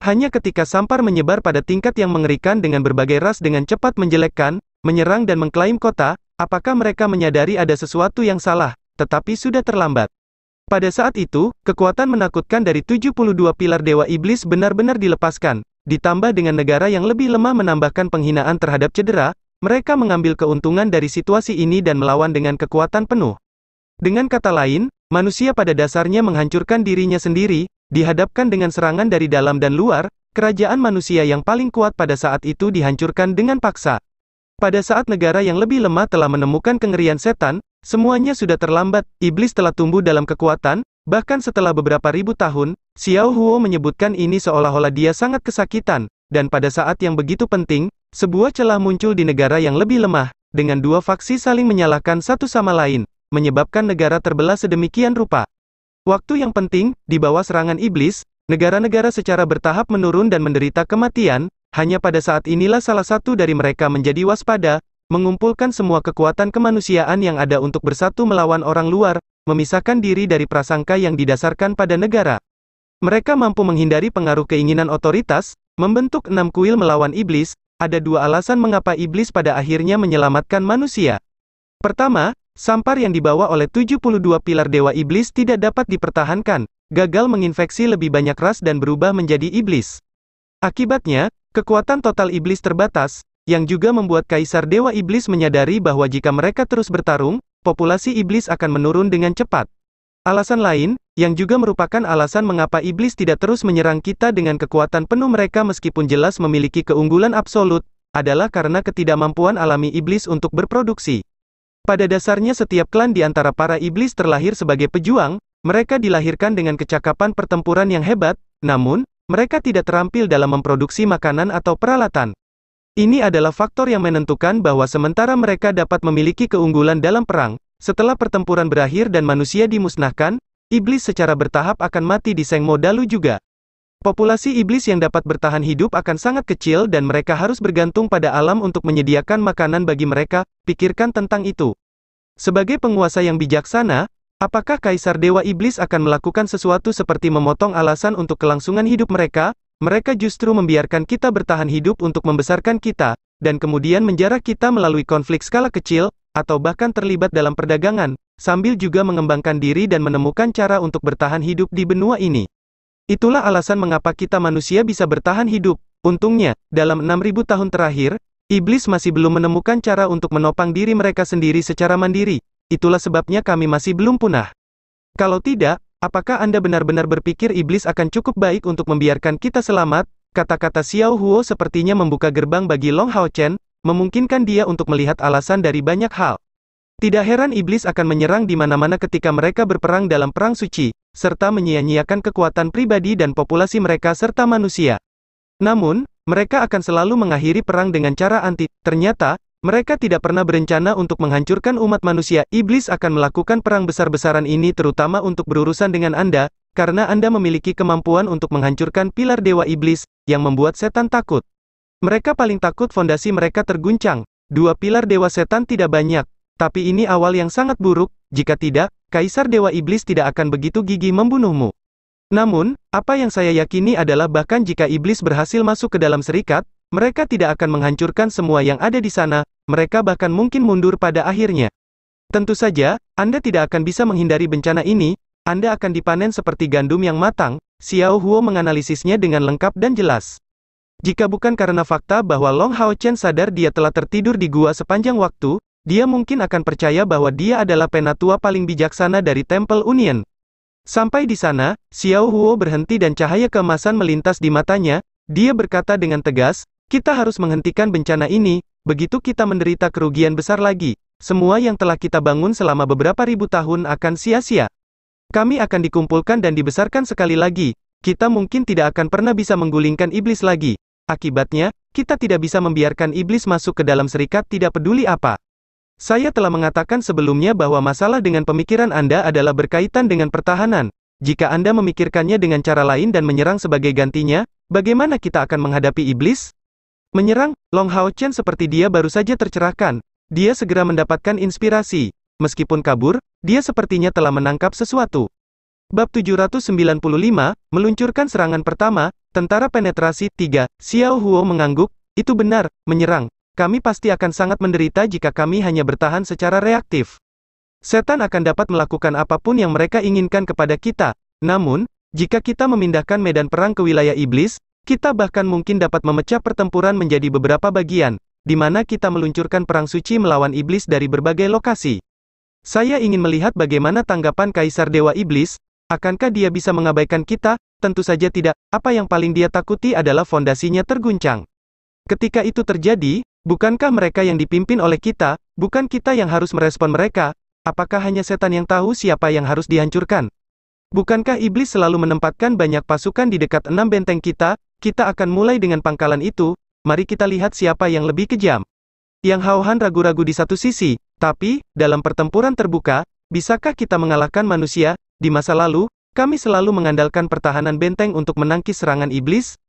Hanya ketika sampar menyebar pada tingkat yang mengerikan dengan berbagai ras dengan cepat menjelekkan, menyerang dan mengklaim kota, apakah mereka menyadari ada sesuatu yang salah, tetapi sudah terlambat. Pada saat itu, kekuatan menakutkan dari 72 pilar Dewa Iblis benar-benar dilepaskan, ditambah dengan negara yang lebih lemah menambahkan penghinaan terhadap cedera, mereka mengambil keuntungan dari situasi ini dan melawan dengan kekuatan penuh. Dengan kata lain, manusia pada dasarnya menghancurkan dirinya sendiri, dihadapkan dengan serangan dari dalam dan luar, kerajaan manusia yang paling kuat pada saat itu dihancurkan dengan paksa. Pada saat negara yang lebih lemah telah menemukan kengerian setan, semuanya sudah terlambat, iblis telah tumbuh dalam kekuatan, bahkan setelah beberapa ribu tahun, Xiao Huo menyebutkan ini seolah-olah dia sangat kesakitan, dan pada saat yang begitu penting, sebuah celah muncul di negara yang lebih lemah, dengan dua faksi saling menyalahkan satu sama lain, menyebabkan negara terbelah sedemikian rupa. Waktu yang penting, di bawah serangan iblis, negara-negara secara bertahap menurun dan menderita kematian, hanya pada saat inilah salah satu dari mereka menjadi waspada, mengumpulkan semua kekuatan kemanusiaan yang ada untuk bersatu melawan orang luar, memisahkan diri dari prasangka yang didasarkan pada negara. Mereka mampu menghindari pengaruh keinginan otoritas, membentuk enam kuil melawan iblis, ada dua alasan mengapa iblis pada akhirnya menyelamatkan manusia. Pertama, sampar yang dibawa oleh 72 pilar dewa iblis tidak dapat dipertahankan, gagal menginfeksi lebih banyak ras dan berubah menjadi iblis. Akibatnya, kekuatan total iblis terbatas, yang juga membuat kaisar dewa iblis menyadari bahwa jika mereka terus bertarung, populasi iblis akan menurun dengan cepat. Alasan lain, yang juga merupakan alasan mengapa iblis tidak terus menyerang kita dengan kekuatan penuh mereka meskipun jelas memiliki keunggulan absolut, adalah karena ketidakmampuan alami iblis untuk berproduksi. Pada dasarnya setiap klan di antara para iblis terlahir sebagai pejuang, mereka dilahirkan dengan kecakapan pertempuran yang hebat, namun, mereka tidak terampil dalam memproduksi makanan atau peralatan. Ini adalah faktor yang menentukan bahwa sementara mereka dapat memiliki keunggulan dalam perang, setelah pertempuran berakhir dan manusia dimusnahkan, iblis secara bertahap akan mati di Sengmo Modalu juga. Populasi iblis yang dapat bertahan hidup akan sangat kecil dan mereka harus bergantung pada alam untuk menyediakan makanan bagi mereka, pikirkan tentang itu. Sebagai penguasa yang bijaksana, apakah Kaisar Dewa Iblis akan melakukan sesuatu seperti memotong alasan untuk kelangsungan hidup mereka, mereka justru membiarkan kita bertahan hidup untuk membesarkan kita, dan kemudian menjarah kita melalui konflik skala kecil, atau bahkan terlibat dalam perdagangan, sambil juga mengembangkan diri dan menemukan cara untuk bertahan hidup di benua ini. Itulah alasan mengapa kita manusia bisa bertahan hidup. Untungnya, dalam 6000 tahun terakhir, iblis masih belum menemukan cara untuk menopang diri mereka sendiri secara mandiri. Itulah sebabnya kami masih belum punah. Kalau tidak, apakah Anda benar-benar berpikir iblis akan cukup baik untuk membiarkan kita selamat? Kata-kata Xiao Huo sepertinya membuka gerbang bagi Long Hao Chen, memungkinkan dia untuk melihat alasan dari banyak hal. Tidak heran iblis akan menyerang di mana-mana ketika mereka berperang dalam perang suci, serta menyia-nyiakan kekuatan pribadi dan populasi mereka serta manusia. Namun, mereka akan selalu mengakhiri perang dengan cara anti. Ternyata, mereka tidak pernah berencana untuk menghancurkan umat manusia. Iblis akan melakukan perang besar-besaran ini terutama untuk berurusan dengan Anda, karena Anda memiliki kemampuan untuk menghancurkan pilar dewa iblis, yang membuat setan takut. Mereka paling takut fondasi mereka terguncang. Dua pilar dewa setan tidak banyak, tapi ini awal yang sangat buruk, jika tidak, Kaisar Dewa Iblis tidak akan begitu gigi membunuhmu. Namun, apa yang saya yakini adalah bahkan jika Iblis berhasil masuk ke dalam serikat, mereka tidak akan menghancurkan semua yang ada di sana, mereka bahkan mungkin mundur pada akhirnya. Tentu saja, Anda tidak akan bisa menghindari bencana ini, Anda akan dipanen seperti gandum yang matang, Xiao Huo menganalisisnya dengan lengkap dan jelas. Jika bukan karena fakta bahwa Long Hao Chen sadar dia telah tertidur di gua sepanjang waktu, dia mungkin akan percaya bahwa dia adalah penatua paling bijaksana dari Temple Union. Sampai di sana, Xiao Huo berhenti dan cahaya keemasan melintas di matanya, dia berkata dengan tegas, kita harus menghentikan bencana ini, begitu kita menderita kerugian besar lagi, semua yang telah kita bangun selama beberapa ribu tahun akan sia-sia. Kami akan dikumpulkan dan dibesarkan sekali lagi, kita mungkin tidak akan pernah bisa menggulingkan iblis lagi. Akibatnya, kita tidak bisa membiarkan iblis masuk ke dalam serikat tidak peduli apa. Saya telah mengatakan sebelumnya bahwa masalah dengan pemikiran Anda adalah berkaitan dengan pertahanan. Jika Anda memikirkannya dengan cara lain dan menyerang sebagai gantinya, bagaimana kita akan menghadapi iblis? Menyerang, Long Hao Chen seperti dia baru saja tercerahkan. Dia segera mendapatkan inspirasi. Meskipun kabur, dia sepertinya telah menangkap sesuatu. Bab 795, meluncurkan serangan pertama, tentara penetrasi, 3, Xiao Huo mengangguk, itu benar, menyerang, kami pasti akan sangat menderita jika kami hanya bertahan secara reaktif. Setan akan dapat melakukan apapun yang mereka inginkan kepada kita, namun, jika kita memindahkan medan perang ke wilayah iblis, kita bahkan mungkin dapat memecah pertempuran menjadi beberapa bagian, di mana kita meluncurkan perang suci melawan iblis dari berbagai lokasi. Saya ingin melihat bagaimana tanggapan Kaisar Dewa Iblis, Akankah dia bisa mengabaikan kita? Tentu saja tidak. Apa yang paling dia takuti adalah fondasinya terguncang. Ketika itu terjadi, bukankah mereka yang dipimpin oleh kita, bukan kita yang harus merespon mereka? Apakah hanya setan yang tahu siapa yang harus dihancurkan? Bukankah iblis selalu menempatkan banyak pasukan di dekat enam benteng kita? Kita akan mulai dengan pangkalan itu. Mari kita lihat siapa yang lebih kejam. Yang Hauhan ragu-ragu di satu sisi, tapi dalam pertempuran terbuka, bisakah kita mengalahkan manusia? Di masa lalu, kami selalu mengandalkan pertahanan benteng untuk menangkis serangan iblis.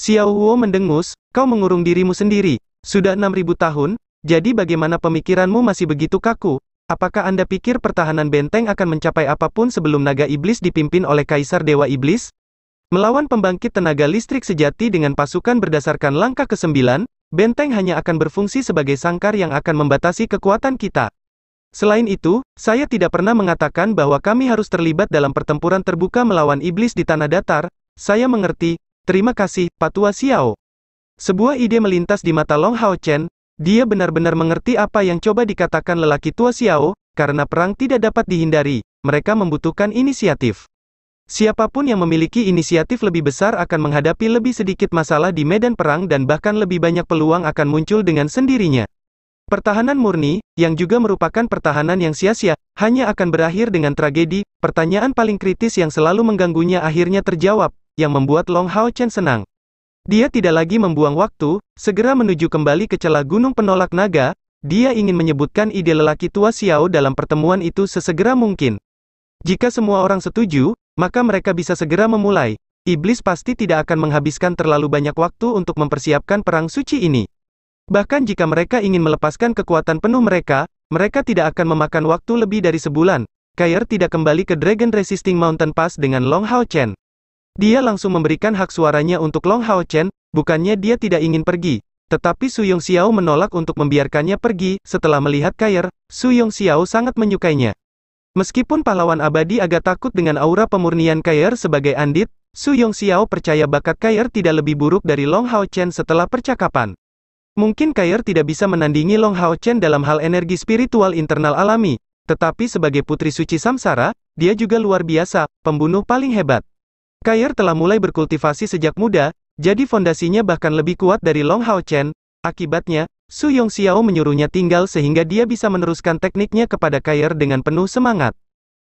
Xiao Huo mendengus, kau mengurung dirimu sendiri. Sudah 6000 tahun, jadi bagaimana pemikiranmu masih begitu kaku? Apakah Anda pikir pertahanan benteng akan mencapai apapun sebelum naga iblis dipimpin oleh kaisar dewa iblis? Melawan pembangkit tenaga listrik sejati dengan pasukan berdasarkan langkah ke-9, benteng hanya akan berfungsi sebagai sangkar yang akan membatasi kekuatan kita. Selain itu, saya tidak pernah mengatakan bahwa kami harus terlibat dalam pertempuran terbuka melawan iblis di tanah datar, saya mengerti, terima kasih, Patua Xiao. Sebuah ide melintas di mata Long Hao Chen, dia benar-benar mengerti apa yang coba dikatakan lelaki tua Xiao, karena perang tidak dapat dihindari, mereka membutuhkan inisiatif. Siapapun yang memiliki inisiatif lebih besar akan menghadapi lebih sedikit masalah di medan perang dan bahkan lebih banyak peluang akan muncul dengan sendirinya. Pertahanan murni, yang juga merupakan pertahanan yang sia-sia, hanya akan berakhir dengan tragedi, pertanyaan paling kritis yang selalu mengganggunya akhirnya terjawab, yang membuat Long Hao Chen senang. Dia tidak lagi membuang waktu, segera menuju kembali ke celah gunung penolak naga, dia ingin menyebutkan ide lelaki tua Xiao dalam pertemuan itu sesegera mungkin. Jika semua orang setuju, maka mereka bisa segera memulai. Iblis pasti tidak akan menghabiskan terlalu banyak waktu untuk mempersiapkan perang suci ini. Bahkan jika mereka ingin melepaskan kekuatan penuh mereka, mereka tidak akan memakan waktu lebih dari sebulan. Kair tidak kembali ke Dragon Resisting Mountain Pass dengan Long Hao Chen. Dia langsung memberikan hak suaranya untuk Long Hao Chen, bukannya dia tidak ingin pergi. Tetapi Su Yong Xiao menolak untuk membiarkannya pergi, setelah melihat Kair, Su Yong Xiao sangat menyukainya. Meskipun pahlawan abadi agak takut dengan aura pemurnian Kair sebagai andit, Su Yong Xiao percaya bakat Kair tidak lebih buruk dari Long Hao Chen setelah percakapan. Mungkin Kair tidak bisa menandingi Long Hao Chen dalam hal energi spiritual internal alami, tetapi sebagai putri suci samsara, dia juga luar biasa, pembunuh paling hebat. Kair telah mulai berkultivasi sejak muda, jadi fondasinya bahkan lebih kuat dari Long Hao Chen, akibatnya, Su Yong Xiao menyuruhnya tinggal sehingga dia bisa meneruskan tekniknya kepada Kair dengan penuh semangat.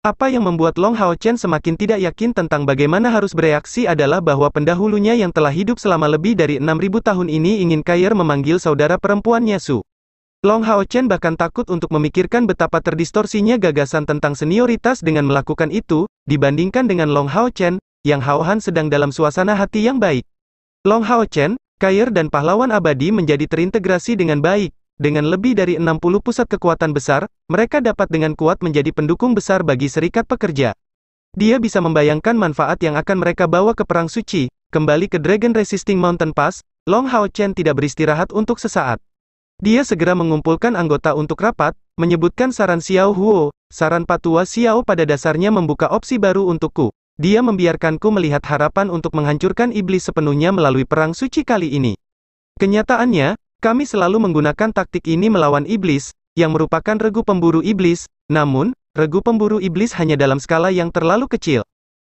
Apa yang membuat Long Hao Chen semakin tidak yakin tentang bagaimana harus bereaksi adalah bahwa pendahulunya yang telah hidup selama lebih dari 6.000 tahun ini ingin Kair memanggil saudara perempuannya Su. Long Hao Chen bahkan takut untuk memikirkan betapa terdistorsinya gagasan tentang senioritas dengan melakukan itu, dibandingkan dengan Long Hao Chen, yang Hao Han sedang dalam suasana hati yang baik. Long Hao Chen, Kair dan pahlawan abadi menjadi terintegrasi dengan baik, dengan lebih dari 60 pusat kekuatan besar, mereka dapat dengan kuat menjadi pendukung besar bagi serikat pekerja. Dia bisa membayangkan manfaat yang akan mereka bawa ke Perang Suci, kembali ke Dragon Resisting Mountain Pass, Long Hao Chen tidak beristirahat untuk sesaat. Dia segera mengumpulkan anggota untuk rapat, menyebutkan saran Xiao Huo, saran patua Xiao pada dasarnya membuka opsi baru untukku. Dia membiarkanku melihat harapan untuk menghancurkan iblis sepenuhnya melalui Perang Suci kali ini. Kenyataannya, kami selalu menggunakan taktik ini melawan iblis, yang merupakan regu pemburu iblis, namun, regu pemburu iblis hanya dalam skala yang terlalu kecil.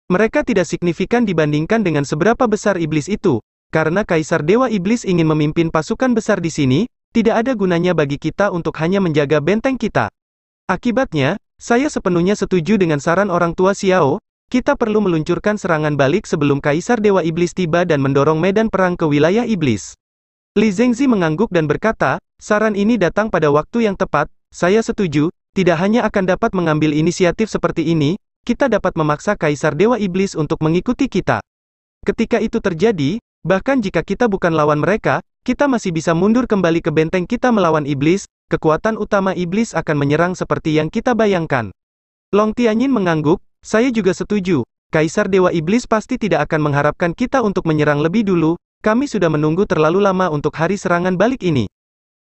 Mereka tidak signifikan dibandingkan dengan seberapa besar iblis itu, karena Kaisar Dewa Iblis ingin memimpin pasukan besar di sini, tidak ada gunanya bagi kita untuk hanya menjaga benteng kita. Akibatnya, saya sepenuhnya setuju dengan saran orang tua Xiao, kita perlu meluncurkan serangan balik sebelum Kaisar Dewa Iblis tiba dan mendorong medan perang ke wilayah iblis. Li Zengzi mengangguk dan berkata, saran ini datang pada waktu yang tepat, saya setuju, tidak hanya akan dapat mengambil inisiatif seperti ini, kita dapat memaksa Kaisar Dewa Iblis untuk mengikuti kita. Ketika itu terjadi, bahkan jika kita bukan lawan mereka, kita masih bisa mundur kembali ke benteng kita melawan Iblis, kekuatan utama Iblis akan menyerang seperti yang kita bayangkan. Long Tianyin mengangguk, saya juga setuju, Kaisar Dewa Iblis pasti tidak akan mengharapkan kita untuk menyerang lebih dulu, kami sudah menunggu terlalu lama untuk hari serangan balik ini.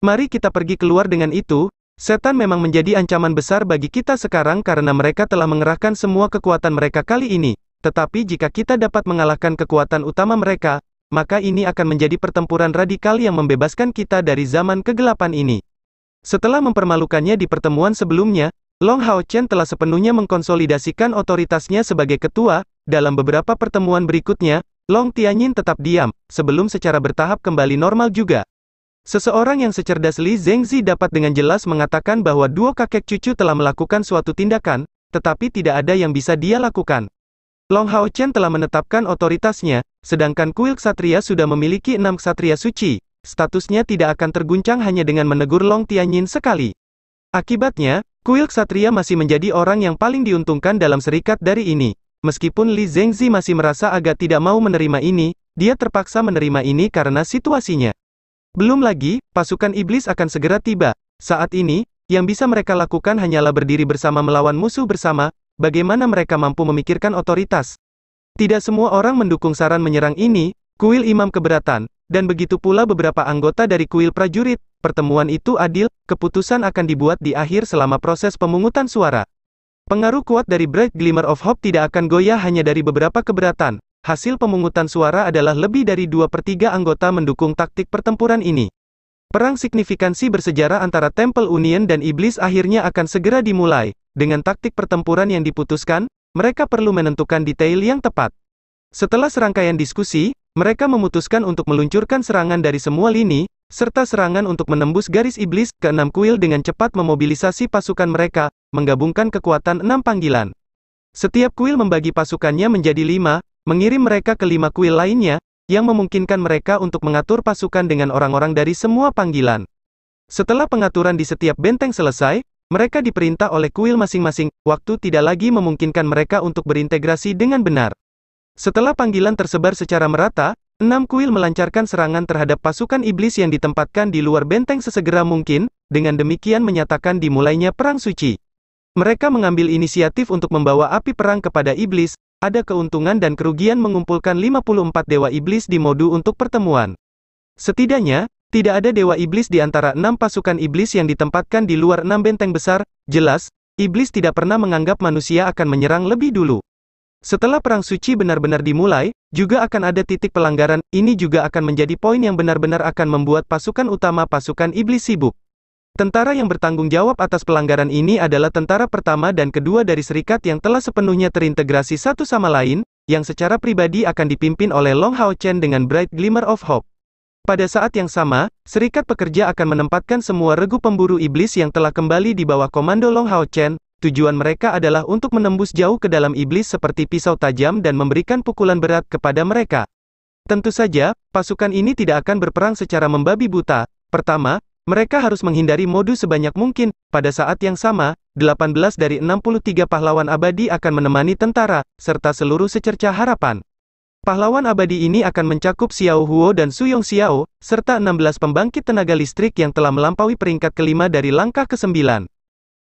Mari kita pergi keluar dengan itu, setan memang menjadi ancaman besar bagi kita sekarang karena mereka telah mengerahkan semua kekuatan mereka kali ini. Tetapi jika kita dapat mengalahkan kekuatan utama mereka, maka ini akan menjadi pertempuran radikal yang membebaskan kita dari zaman kegelapan ini. Setelah mempermalukannya di pertemuan sebelumnya, Long Hao Chen telah sepenuhnya mengkonsolidasikan otoritasnya sebagai ketua, dalam beberapa pertemuan berikutnya, Long Tianyin tetap diam, sebelum secara bertahap kembali normal juga. Seseorang yang secerdas Li Zhengzi dapat dengan jelas mengatakan bahwa dua kakek cucu telah melakukan suatu tindakan, tetapi tidak ada yang bisa dia lakukan. Long Hao Chen telah menetapkan otoritasnya, sedangkan kuil ksatria sudah memiliki enam ksatria suci, statusnya tidak akan terguncang hanya dengan menegur Long Tianyin sekali. Akibatnya, kuil ksatria masih menjadi orang yang paling diuntungkan dalam serikat dari ini. Meskipun Li Zhengzi masih merasa agak tidak mau menerima ini, dia terpaksa menerima ini karena situasinya. Belum lagi, pasukan iblis akan segera tiba. Saat ini, yang bisa mereka lakukan hanyalah berdiri bersama melawan musuh bersama, bagaimana mereka mampu memikirkan otoritas. Tidak semua orang mendukung saran menyerang ini, kuil imam keberatan, dan begitu pula beberapa anggota dari kuil prajurit, pertemuan itu adil, keputusan akan dibuat di akhir selama proses pemungutan suara. Pengaruh kuat dari Bright Glimmer of Hope tidak akan goyah hanya dari beberapa keberatan. Hasil pemungutan suara adalah lebih dari dua per 3 anggota mendukung taktik pertempuran ini. Perang signifikansi bersejarah antara Temple Union dan Iblis akhirnya akan segera dimulai. Dengan taktik pertempuran yang diputuskan, mereka perlu menentukan detail yang tepat. Setelah serangkaian diskusi, mereka memutuskan untuk meluncurkan serangan dari semua lini, serta serangan untuk menembus garis iblis, keenam kuil dengan cepat memobilisasi pasukan mereka, menggabungkan kekuatan enam panggilan. Setiap kuil membagi pasukannya menjadi lima, mengirim mereka ke lima kuil lainnya, yang memungkinkan mereka untuk mengatur pasukan dengan orang-orang dari semua panggilan. Setelah pengaturan di setiap benteng selesai, mereka diperintah oleh kuil masing-masing, waktu tidak lagi memungkinkan mereka untuk berintegrasi dengan benar. Setelah panggilan tersebar secara merata, Enam kuil melancarkan serangan terhadap pasukan iblis yang ditempatkan di luar benteng sesegera mungkin, dengan demikian menyatakan dimulainya perang suci. Mereka mengambil inisiatif untuk membawa api perang kepada iblis, ada keuntungan dan kerugian mengumpulkan 54 dewa iblis di modu untuk pertemuan. Setidaknya, tidak ada dewa iblis di antara enam pasukan iblis yang ditempatkan di luar enam benteng besar, jelas, iblis tidak pernah menganggap manusia akan menyerang lebih dulu. Setelah perang suci benar-benar dimulai, juga akan ada titik pelanggaran, ini juga akan menjadi poin yang benar-benar akan membuat pasukan utama pasukan iblis sibuk. Tentara yang bertanggung jawab atas pelanggaran ini adalah tentara pertama dan kedua dari serikat yang telah sepenuhnya terintegrasi satu sama lain, yang secara pribadi akan dipimpin oleh Long Hao Chen dengan Bright Glimmer of Hope. Pada saat yang sama, serikat pekerja akan menempatkan semua regu pemburu iblis yang telah kembali di bawah komando Long Hao Chen, tujuan mereka adalah untuk menembus jauh ke dalam iblis seperti pisau tajam dan memberikan pukulan berat kepada mereka. Tentu saja, pasukan ini tidak akan berperang secara membabi buta. Pertama, mereka harus menghindari modus sebanyak mungkin. Pada saat yang sama, 18 dari 63 pahlawan abadi akan menemani tentara, serta seluruh secerca harapan. Pahlawan abadi ini akan mencakup Xiao Huo dan Suyong Xiao, serta 16 pembangkit tenaga listrik yang telah melampaui peringkat kelima dari langkah ke-9.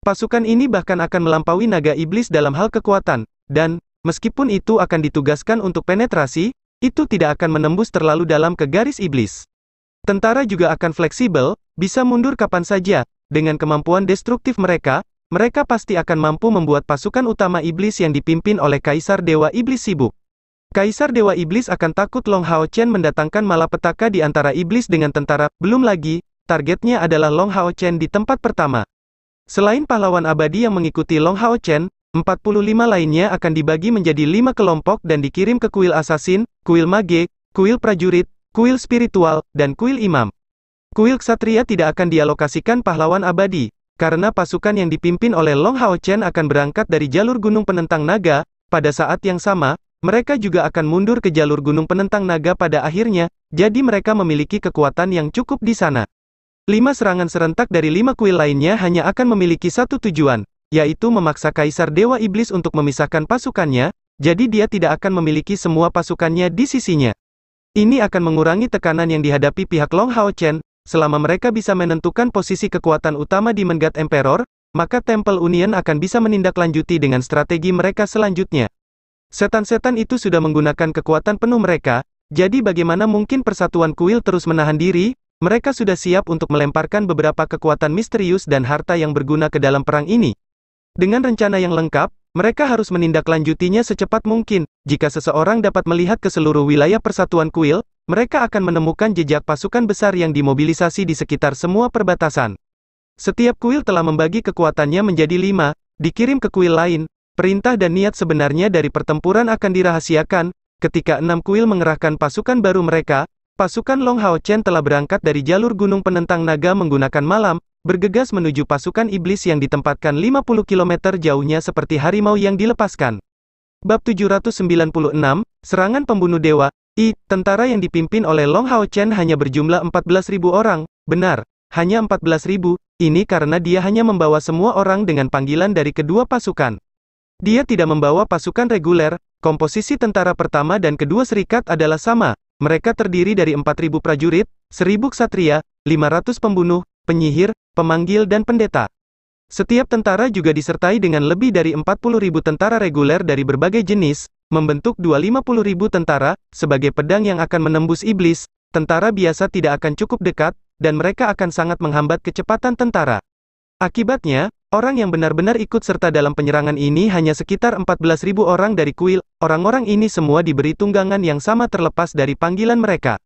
Pasukan ini bahkan akan melampaui naga iblis dalam hal kekuatan, dan, meskipun itu akan ditugaskan untuk penetrasi, itu tidak akan menembus terlalu dalam ke garis iblis. Tentara juga akan fleksibel, bisa mundur kapan saja, dengan kemampuan destruktif mereka, mereka pasti akan mampu membuat pasukan utama iblis yang dipimpin oleh Kaisar Dewa Iblis sibuk. Kaisar Dewa Iblis akan takut Long Hao Chen mendatangkan malapetaka di antara iblis dengan tentara, belum lagi, targetnya adalah Long Hao Chen di tempat pertama. Selain pahlawan abadi yang mengikuti Long Hao Chen, 45 lainnya akan dibagi menjadi lima kelompok dan dikirim ke kuil assassin, kuil mage, kuil prajurit, kuil spiritual, dan kuil imam. Kuil ksatria tidak akan dialokasikan pahlawan abadi, karena pasukan yang dipimpin oleh Long Hao Chen akan berangkat dari jalur gunung penentang naga, pada saat yang sama, mereka juga akan mundur ke jalur gunung penentang naga pada akhirnya, jadi mereka memiliki kekuatan yang cukup di sana. Lima serangan serentak dari lima kuil lainnya hanya akan memiliki satu tujuan, yaitu memaksa Kaisar Dewa Iblis untuk memisahkan pasukannya, jadi dia tidak akan memiliki semua pasukannya di sisinya. Ini akan mengurangi tekanan yang dihadapi pihak Long Hao Chen, selama mereka bisa menentukan posisi kekuatan utama di Mengat Emperor, maka Temple Union akan bisa menindaklanjuti dengan strategi mereka selanjutnya. Setan-setan itu sudah menggunakan kekuatan penuh mereka, jadi bagaimana mungkin persatuan kuil terus menahan diri, mereka sudah siap untuk melemparkan beberapa kekuatan misterius dan harta yang berguna ke dalam perang ini. Dengan rencana yang lengkap, mereka harus menindaklanjutinya secepat mungkin. Jika seseorang dapat melihat ke seluruh wilayah persatuan kuil, mereka akan menemukan jejak pasukan besar yang dimobilisasi di sekitar semua perbatasan. Setiap kuil telah membagi kekuatannya menjadi lima, dikirim ke kuil lain, perintah dan niat sebenarnya dari pertempuran akan dirahasiakan, ketika enam kuil mengerahkan pasukan baru mereka, Pasukan Long Hao Chen telah berangkat dari jalur Gunung Penentang Naga menggunakan malam, bergegas menuju pasukan iblis yang ditempatkan 50 km jauhnya seperti harimau yang dilepaskan. Bab 796, Serangan Pembunuh Dewa, I, tentara yang dipimpin oleh Long Hao Chen hanya berjumlah 14.000 orang, benar, hanya 14.000, ini karena dia hanya membawa semua orang dengan panggilan dari kedua pasukan. Dia tidak membawa pasukan reguler, komposisi tentara pertama dan kedua serikat adalah sama, mereka terdiri dari 4.000 prajurit, 1.000 ksatria, 500 pembunuh, penyihir, pemanggil dan pendeta. Setiap tentara juga disertai dengan lebih dari 40.000 tentara reguler dari berbagai jenis, membentuk 250.000 tentara, sebagai pedang yang akan menembus iblis, tentara biasa tidak akan cukup dekat, dan mereka akan sangat menghambat kecepatan tentara. Akibatnya, Orang yang benar-benar ikut serta dalam penyerangan ini hanya sekitar 14.000 orang dari kuil, orang-orang ini semua diberi tunggangan yang sama terlepas dari panggilan mereka.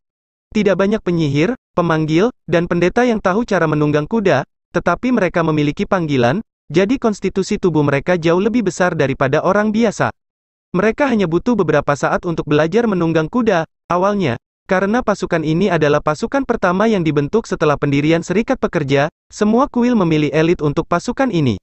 Tidak banyak penyihir, pemanggil, dan pendeta yang tahu cara menunggang kuda, tetapi mereka memiliki panggilan, jadi konstitusi tubuh mereka jauh lebih besar daripada orang biasa. Mereka hanya butuh beberapa saat untuk belajar menunggang kuda, awalnya, karena pasukan ini adalah pasukan pertama yang dibentuk setelah pendirian Serikat Pekerja, semua kuil memilih elit untuk pasukan ini.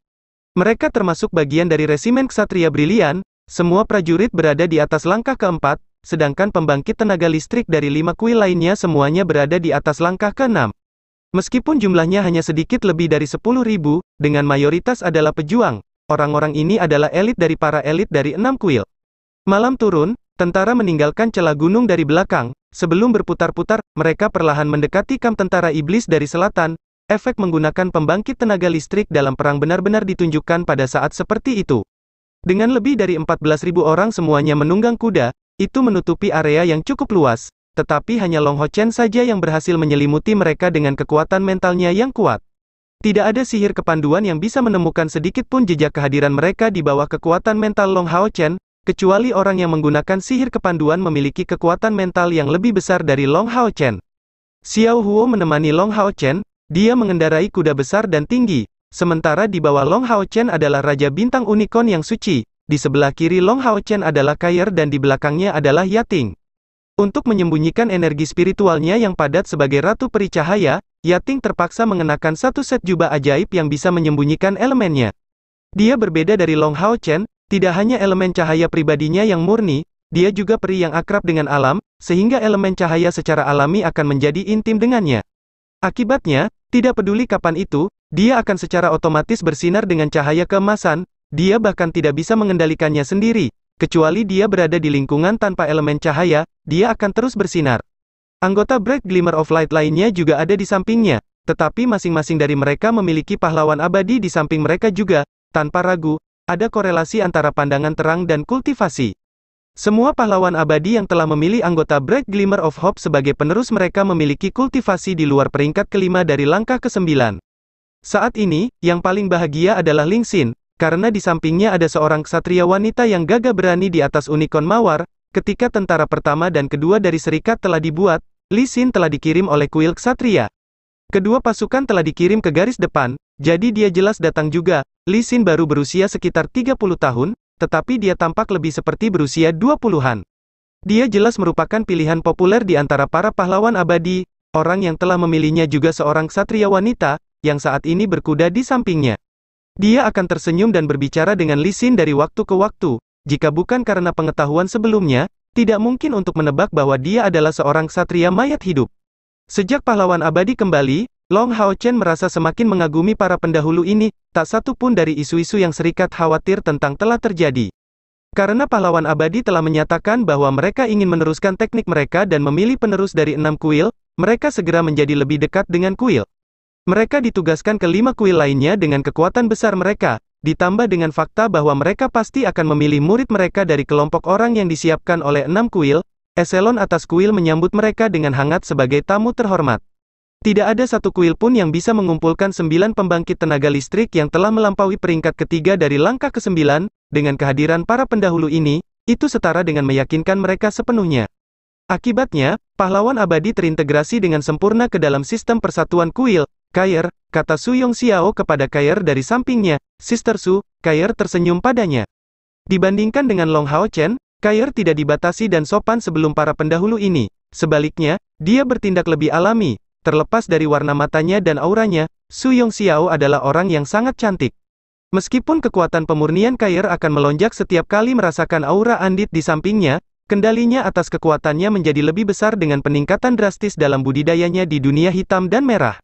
Mereka termasuk bagian dari resimen Ksatria Brilian, semua prajurit berada di atas langkah keempat, sedangkan pembangkit tenaga listrik dari lima kuil lainnya semuanya berada di atas langkah keenam. Meskipun jumlahnya hanya sedikit lebih dari ribu, dengan mayoritas adalah pejuang, orang-orang ini adalah elit dari para elit dari enam kuil. Malam turun, tentara meninggalkan celah gunung dari belakang, Sebelum berputar-putar, mereka perlahan mendekati kamp tentara iblis dari selatan. Efek menggunakan pembangkit tenaga listrik dalam perang benar-benar ditunjukkan pada saat seperti itu. Dengan lebih dari 14.000 orang semuanya menunggang kuda, itu menutupi area yang cukup luas. Tetapi hanya Long Ho Chen saja yang berhasil menyelimuti mereka dengan kekuatan mentalnya yang kuat. Tidak ada sihir kepanduan yang bisa menemukan sedikit pun jejak kehadiran mereka di bawah kekuatan mental Long Hao Chen, kecuali orang yang menggunakan sihir kepanduan memiliki kekuatan mental yang lebih besar dari Long Hao Chen. Xiao Huo menemani Long Hao Chen, dia mengendarai kuda besar dan tinggi, sementara di bawah Long Hao Chen adalah Raja Bintang Unicorn yang suci, di sebelah kiri Long Hao Chen adalah Kair dan di belakangnya adalah Yating. Untuk menyembunyikan energi spiritualnya yang padat sebagai Ratu Peri Cahaya, Yating terpaksa mengenakan satu set jubah ajaib yang bisa menyembunyikan elemennya. Dia berbeda dari Long Hao Chen, tidak hanya elemen cahaya pribadinya yang murni, dia juga peri yang akrab dengan alam, sehingga elemen cahaya secara alami akan menjadi intim dengannya. Akibatnya, tidak peduli kapan itu, dia akan secara otomatis bersinar dengan cahaya keemasan, dia bahkan tidak bisa mengendalikannya sendiri, kecuali dia berada di lingkungan tanpa elemen cahaya, dia akan terus bersinar. Anggota Bright Glimmer of Light lainnya juga ada di sampingnya, tetapi masing-masing dari mereka memiliki pahlawan abadi di samping mereka juga, tanpa ragu, ada korelasi antara pandangan terang dan kultivasi. Semua pahlawan abadi yang telah memilih anggota Bright Glimmer of Hope sebagai penerus mereka memiliki kultivasi di luar peringkat kelima dari langkah ke-9. Saat ini, yang paling bahagia adalah Ling Xin, karena di sampingnya ada seorang ksatria wanita yang gagah berani di atas unicorn mawar, ketika tentara pertama dan kedua dari serikat telah dibuat, Li Xin telah dikirim oleh kuil Ksatria. Kedua pasukan telah dikirim ke garis depan, jadi dia jelas datang juga, Lisin Xin baru berusia sekitar 30 tahun, tetapi dia tampak lebih seperti berusia 20-an. Dia jelas merupakan pilihan populer di antara para pahlawan abadi, orang yang telah memilihnya juga seorang satria wanita, yang saat ini berkuda di sampingnya. Dia akan tersenyum dan berbicara dengan Lisin Xin dari waktu ke waktu, jika bukan karena pengetahuan sebelumnya, tidak mungkin untuk menebak bahwa dia adalah seorang satria mayat hidup. Sejak pahlawan abadi kembali, Long Hao Chen merasa semakin mengagumi para pendahulu ini, tak satu pun dari isu-isu yang serikat khawatir tentang telah terjadi. Karena pahlawan abadi telah menyatakan bahwa mereka ingin meneruskan teknik mereka dan memilih penerus dari enam kuil, mereka segera menjadi lebih dekat dengan kuil. Mereka ditugaskan ke lima kuil lainnya dengan kekuatan besar mereka, ditambah dengan fakta bahwa mereka pasti akan memilih murid mereka dari kelompok orang yang disiapkan oleh enam kuil, eselon atas kuil menyambut mereka dengan hangat sebagai tamu terhormat. Tidak ada satu kuil pun yang bisa mengumpulkan sembilan pembangkit tenaga listrik yang telah melampaui peringkat ketiga dari langkah ke sembilan, dengan kehadiran para pendahulu ini, itu setara dengan meyakinkan mereka sepenuhnya. Akibatnya, pahlawan abadi terintegrasi dengan sempurna ke dalam sistem persatuan kuil, Kair, kata Su Yong Xiao kepada Kair dari sampingnya, Sister Su, Kair tersenyum padanya. Dibandingkan dengan Long Hao Chen, Kair tidak dibatasi dan sopan sebelum para pendahulu ini. Sebaliknya, dia bertindak lebih alami, Terlepas dari warna matanya dan auranya, Su Yong Xiao adalah orang yang sangat cantik. Meskipun kekuatan pemurnian Kair akan melonjak setiap kali merasakan aura andit di sampingnya, kendalinya atas kekuatannya menjadi lebih besar dengan peningkatan drastis dalam budidayanya di dunia hitam dan merah.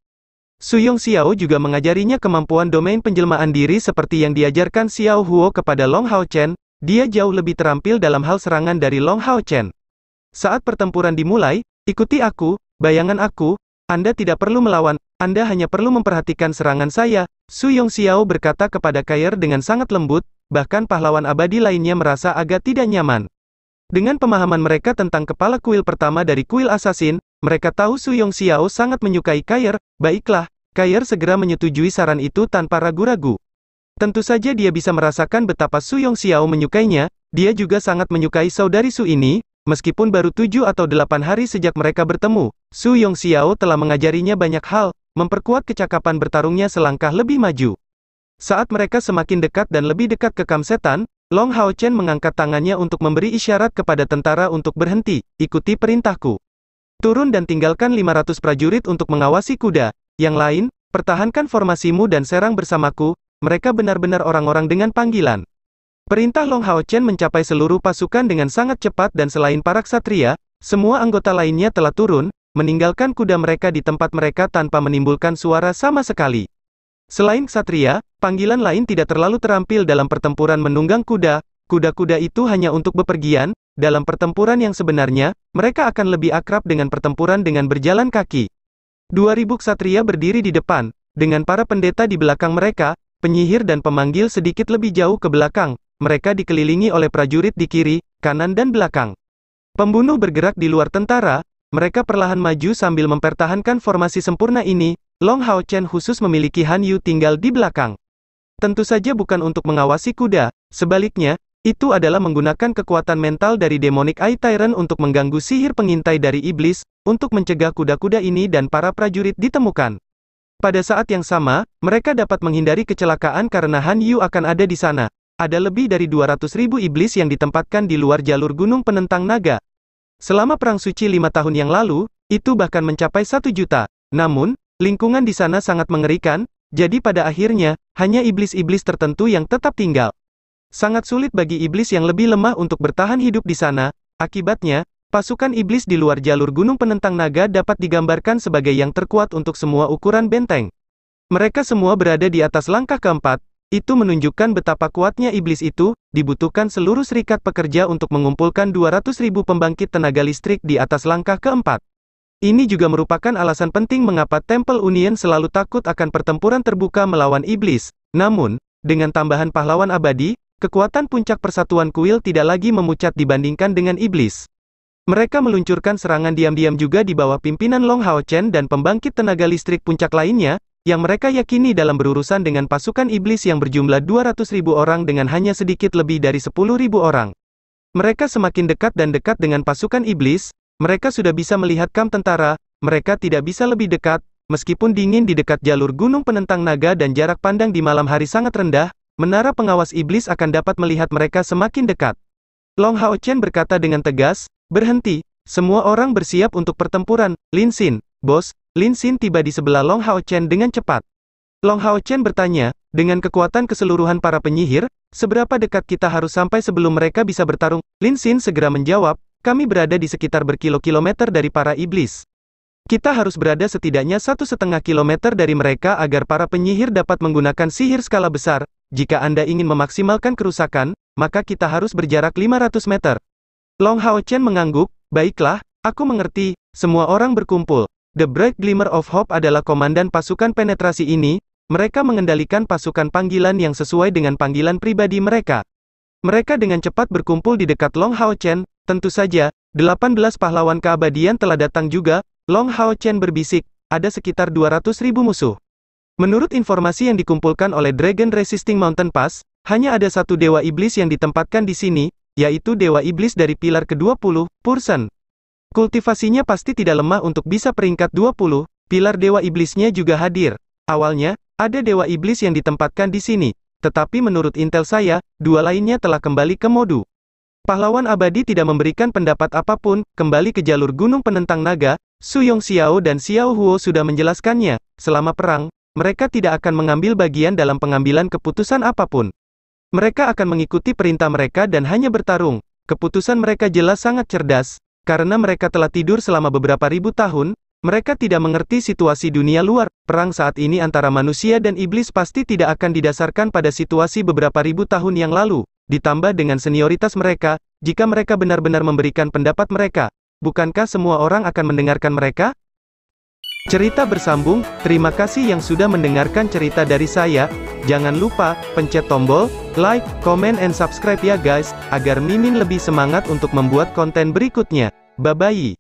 Su Yong Xiao juga mengajarinya kemampuan domain penjelmaan diri seperti yang diajarkan Xiao Huo kepada Long Hao Chen, dia jauh lebih terampil dalam hal serangan dari Long Hao Chen. Saat pertempuran dimulai, ikuti aku, bayangan aku, anda tidak perlu melawan, Anda hanya perlu memperhatikan serangan saya, Su Yong Xiao berkata kepada Kair dengan sangat lembut, bahkan pahlawan abadi lainnya merasa agak tidak nyaman. Dengan pemahaman mereka tentang kepala kuil pertama dari kuil assassin, mereka tahu Su Yong Xiao sangat menyukai Kair, baiklah, Kair segera menyetujui saran itu tanpa ragu-ragu. Tentu saja dia bisa merasakan betapa Su Yong Xiao menyukainya, dia juga sangat menyukai saudari Su ini, Meskipun baru tujuh atau delapan hari sejak mereka bertemu, Su Yong Xiao telah mengajarinya banyak hal, memperkuat kecakapan bertarungnya selangkah lebih maju. Saat mereka semakin dekat dan lebih dekat ke kam setan, Long Hao Chen mengangkat tangannya untuk memberi isyarat kepada tentara untuk berhenti, ikuti perintahku. Turun dan tinggalkan 500 prajurit untuk mengawasi kuda, yang lain, pertahankan formasimu dan serang bersamaku, mereka benar-benar orang-orang dengan panggilan. Perintah Long Hao Chen mencapai seluruh pasukan dengan sangat cepat dan selain para ksatria, semua anggota lainnya telah turun, meninggalkan kuda mereka di tempat mereka tanpa menimbulkan suara sama sekali. Selain ksatria, panggilan lain tidak terlalu terampil dalam pertempuran menunggang kuda, kuda-kuda itu hanya untuk bepergian, dalam pertempuran yang sebenarnya, mereka akan lebih akrab dengan pertempuran dengan berjalan kaki. 2000 ksatria berdiri di depan, dengan para pendeta di belakang mereka, penyihir dan pemanggil sedikit lebih jauh ke belakang, mereka dikelilingi oleh prajurit di kiri, kanan dan belakang. Pembunuh bergerak di luar tentara, mereka perlahan maju sambil mempertahankan formasi sempurna ini, Long Hao Chen khusus memiliki Han Yu tinggal di belakang. Tentu saja bukan untuk mengawasi kuda, sebaliknya, itu adalah menggunakan kekuatan mental dari demonic eye tyrant untuk mengganggu sihir pengintai dari iblis, untuk mencegah kuda-kuda ini dan para prajurit ditemukan. Pada saat yang sama, mereka dapat menghindari kecelakaan karena Han Yu akan ada di sana. Ada lebih dari 200 ribu iblis yang ditempatkan di luar jalur gunung penentang naga. Selama Perang Suci lima tahun yang lalu, itu bahkan mencapai satu juta. Namun, lingkungan di sana sangat mengerikan, jadi pada akhirnya, hanya iblis-iblis tertentu yang tetap tinggal. Sangat sulit bagi iblis yang lebih lemah untuk bertahan hidup di sana, akibatnya, Pasukan iblis di luar jalur gunung penentang naga dapat digambarkan sebagai yang terkuat untuk semua ukuran benteng. Mereka semua berada di atas langkah keempat, itu menunjukkan betapa kuatnya iblis itu, dibutuhkan seluruh serikat pekerja untuk mengumpulkan 200 ribu pembangkit tenaga listrik di atas langkah keempat. Ini juga merupakan alasan penting mengapa Temple Union selalu takut akan pertempuran terbuka melawan iblis. Namun, dengan tambahan pahlawan abadi, kekuatan puncak persatuan kuil tidak lagi memucat dibandingkan dengan iblis. Mereka meluncurkan serangan diam-diam juga di bawah pimpinan Long Hao Chen dan pembangkit tenaga listrik puncak lainnya, yang mereka yakini dalam berurusan dengan pasukan iblis yang berjumlah 200.000 orang dengan hanya sedikit lebih dari ribu orang. Mereka semakin dekat dan dekat dengan pasukan iblis, mereka sudah bisa melihat kam tentara, mereka tidak bisa lebih dekat, meskipun dingin di dekat jalur gunung penentang naga dan jarak pandang di malam hari sangat rendah, menara pengawas iblis akan dapat melihat mereka semakin dekat. Long Hao Chen berkata dengan tegas, berhenti, semua orang bersiap untuk pertempuran, Lin Xin, bos, Lin Xin tiba di sebelah Long Hao Chen dengan cepat. Long Hao Chen bertanya, dengan kekuatan keseluruhan para penyihir, seberapa dekat kita harus sampai sebelum mereka bisa bertarung? Lin Xin segera menjawab, kami berada di sekitar berkilo-kilometer dari para iblis. Kita harus berada setidaknya satu setengah kilometer dari mereka agar para penyihir dapat menggunakan sihir skala besar. Jika Anda ingin memaksimalkan kerusakan, maka kita harus berjarak 500 meter. Long Hao Chen mengangguk, baiklah, aku mengerti, semua orang berkumpul. The Bright Glimmer of Hope adalah komandan pasukan penetrasi ini, mereka mengendalikan pasukan panggilan yang sesuai dengan panggilan pribadi mereka. Mereka dengan cepat berkumpul di dekat Long Hao Chen, tentu saja, 18 pahlawan keabadian telah datang juga, Long Hao Chen berbisik, ada sekitar 200 ribu musuh. Menurut informasi yang dikumpulkan oleh Dragon Resisting Mountain Pass, hanya ada satu dewa iblis yang ditempatkan di sini, yaitu dewa iblis dari pilar ke-20, Pursen. Kultivasinya pasti tidak lemah untuk bisa peringkat 20, pilar Dewa Iblisnya juga hadir. Awalnya, ada Dewa Iblis yang ditempatkan di sini, tetapi menurut intel saya, dua lainnya telah kembali ke modu. Pahlawan abadi tidak memberikan pendapat apapun, kembali ke jalur gunung penentang naga, Su Yong Xiao dan Xiao Huo sudah menjelaskannya, selama perang, mereka tidak akan mengambil bagian dalam pengambilan keputusan apapun. Mereka akan mengikuti perintah mereka dan hanya bertarung, keputusan mereka jelas sangat cerdas, karena mereka telah tidur selama beberapa ribu tahun, mereka tidak mengerti situasi dunia luar. Perang saat ini antara manusia dan iblis pasti tidak akan didasarkan pada situasi beberapa ribu tahun yang lalu, ditambah dengan senioritas mereka, jika mereka benar-benar memberikan pendapat mereka. Bukankah semua orang akan mendengarkan mereka? Cerita bersambung, terima kasih yang sudah mendengarkan cerita dari saya. Jangan lupa, pencet tombol, like, comment and subscribe ya guys, agar Mimin lebih semangat untuk membuat konten berikutnya. Babai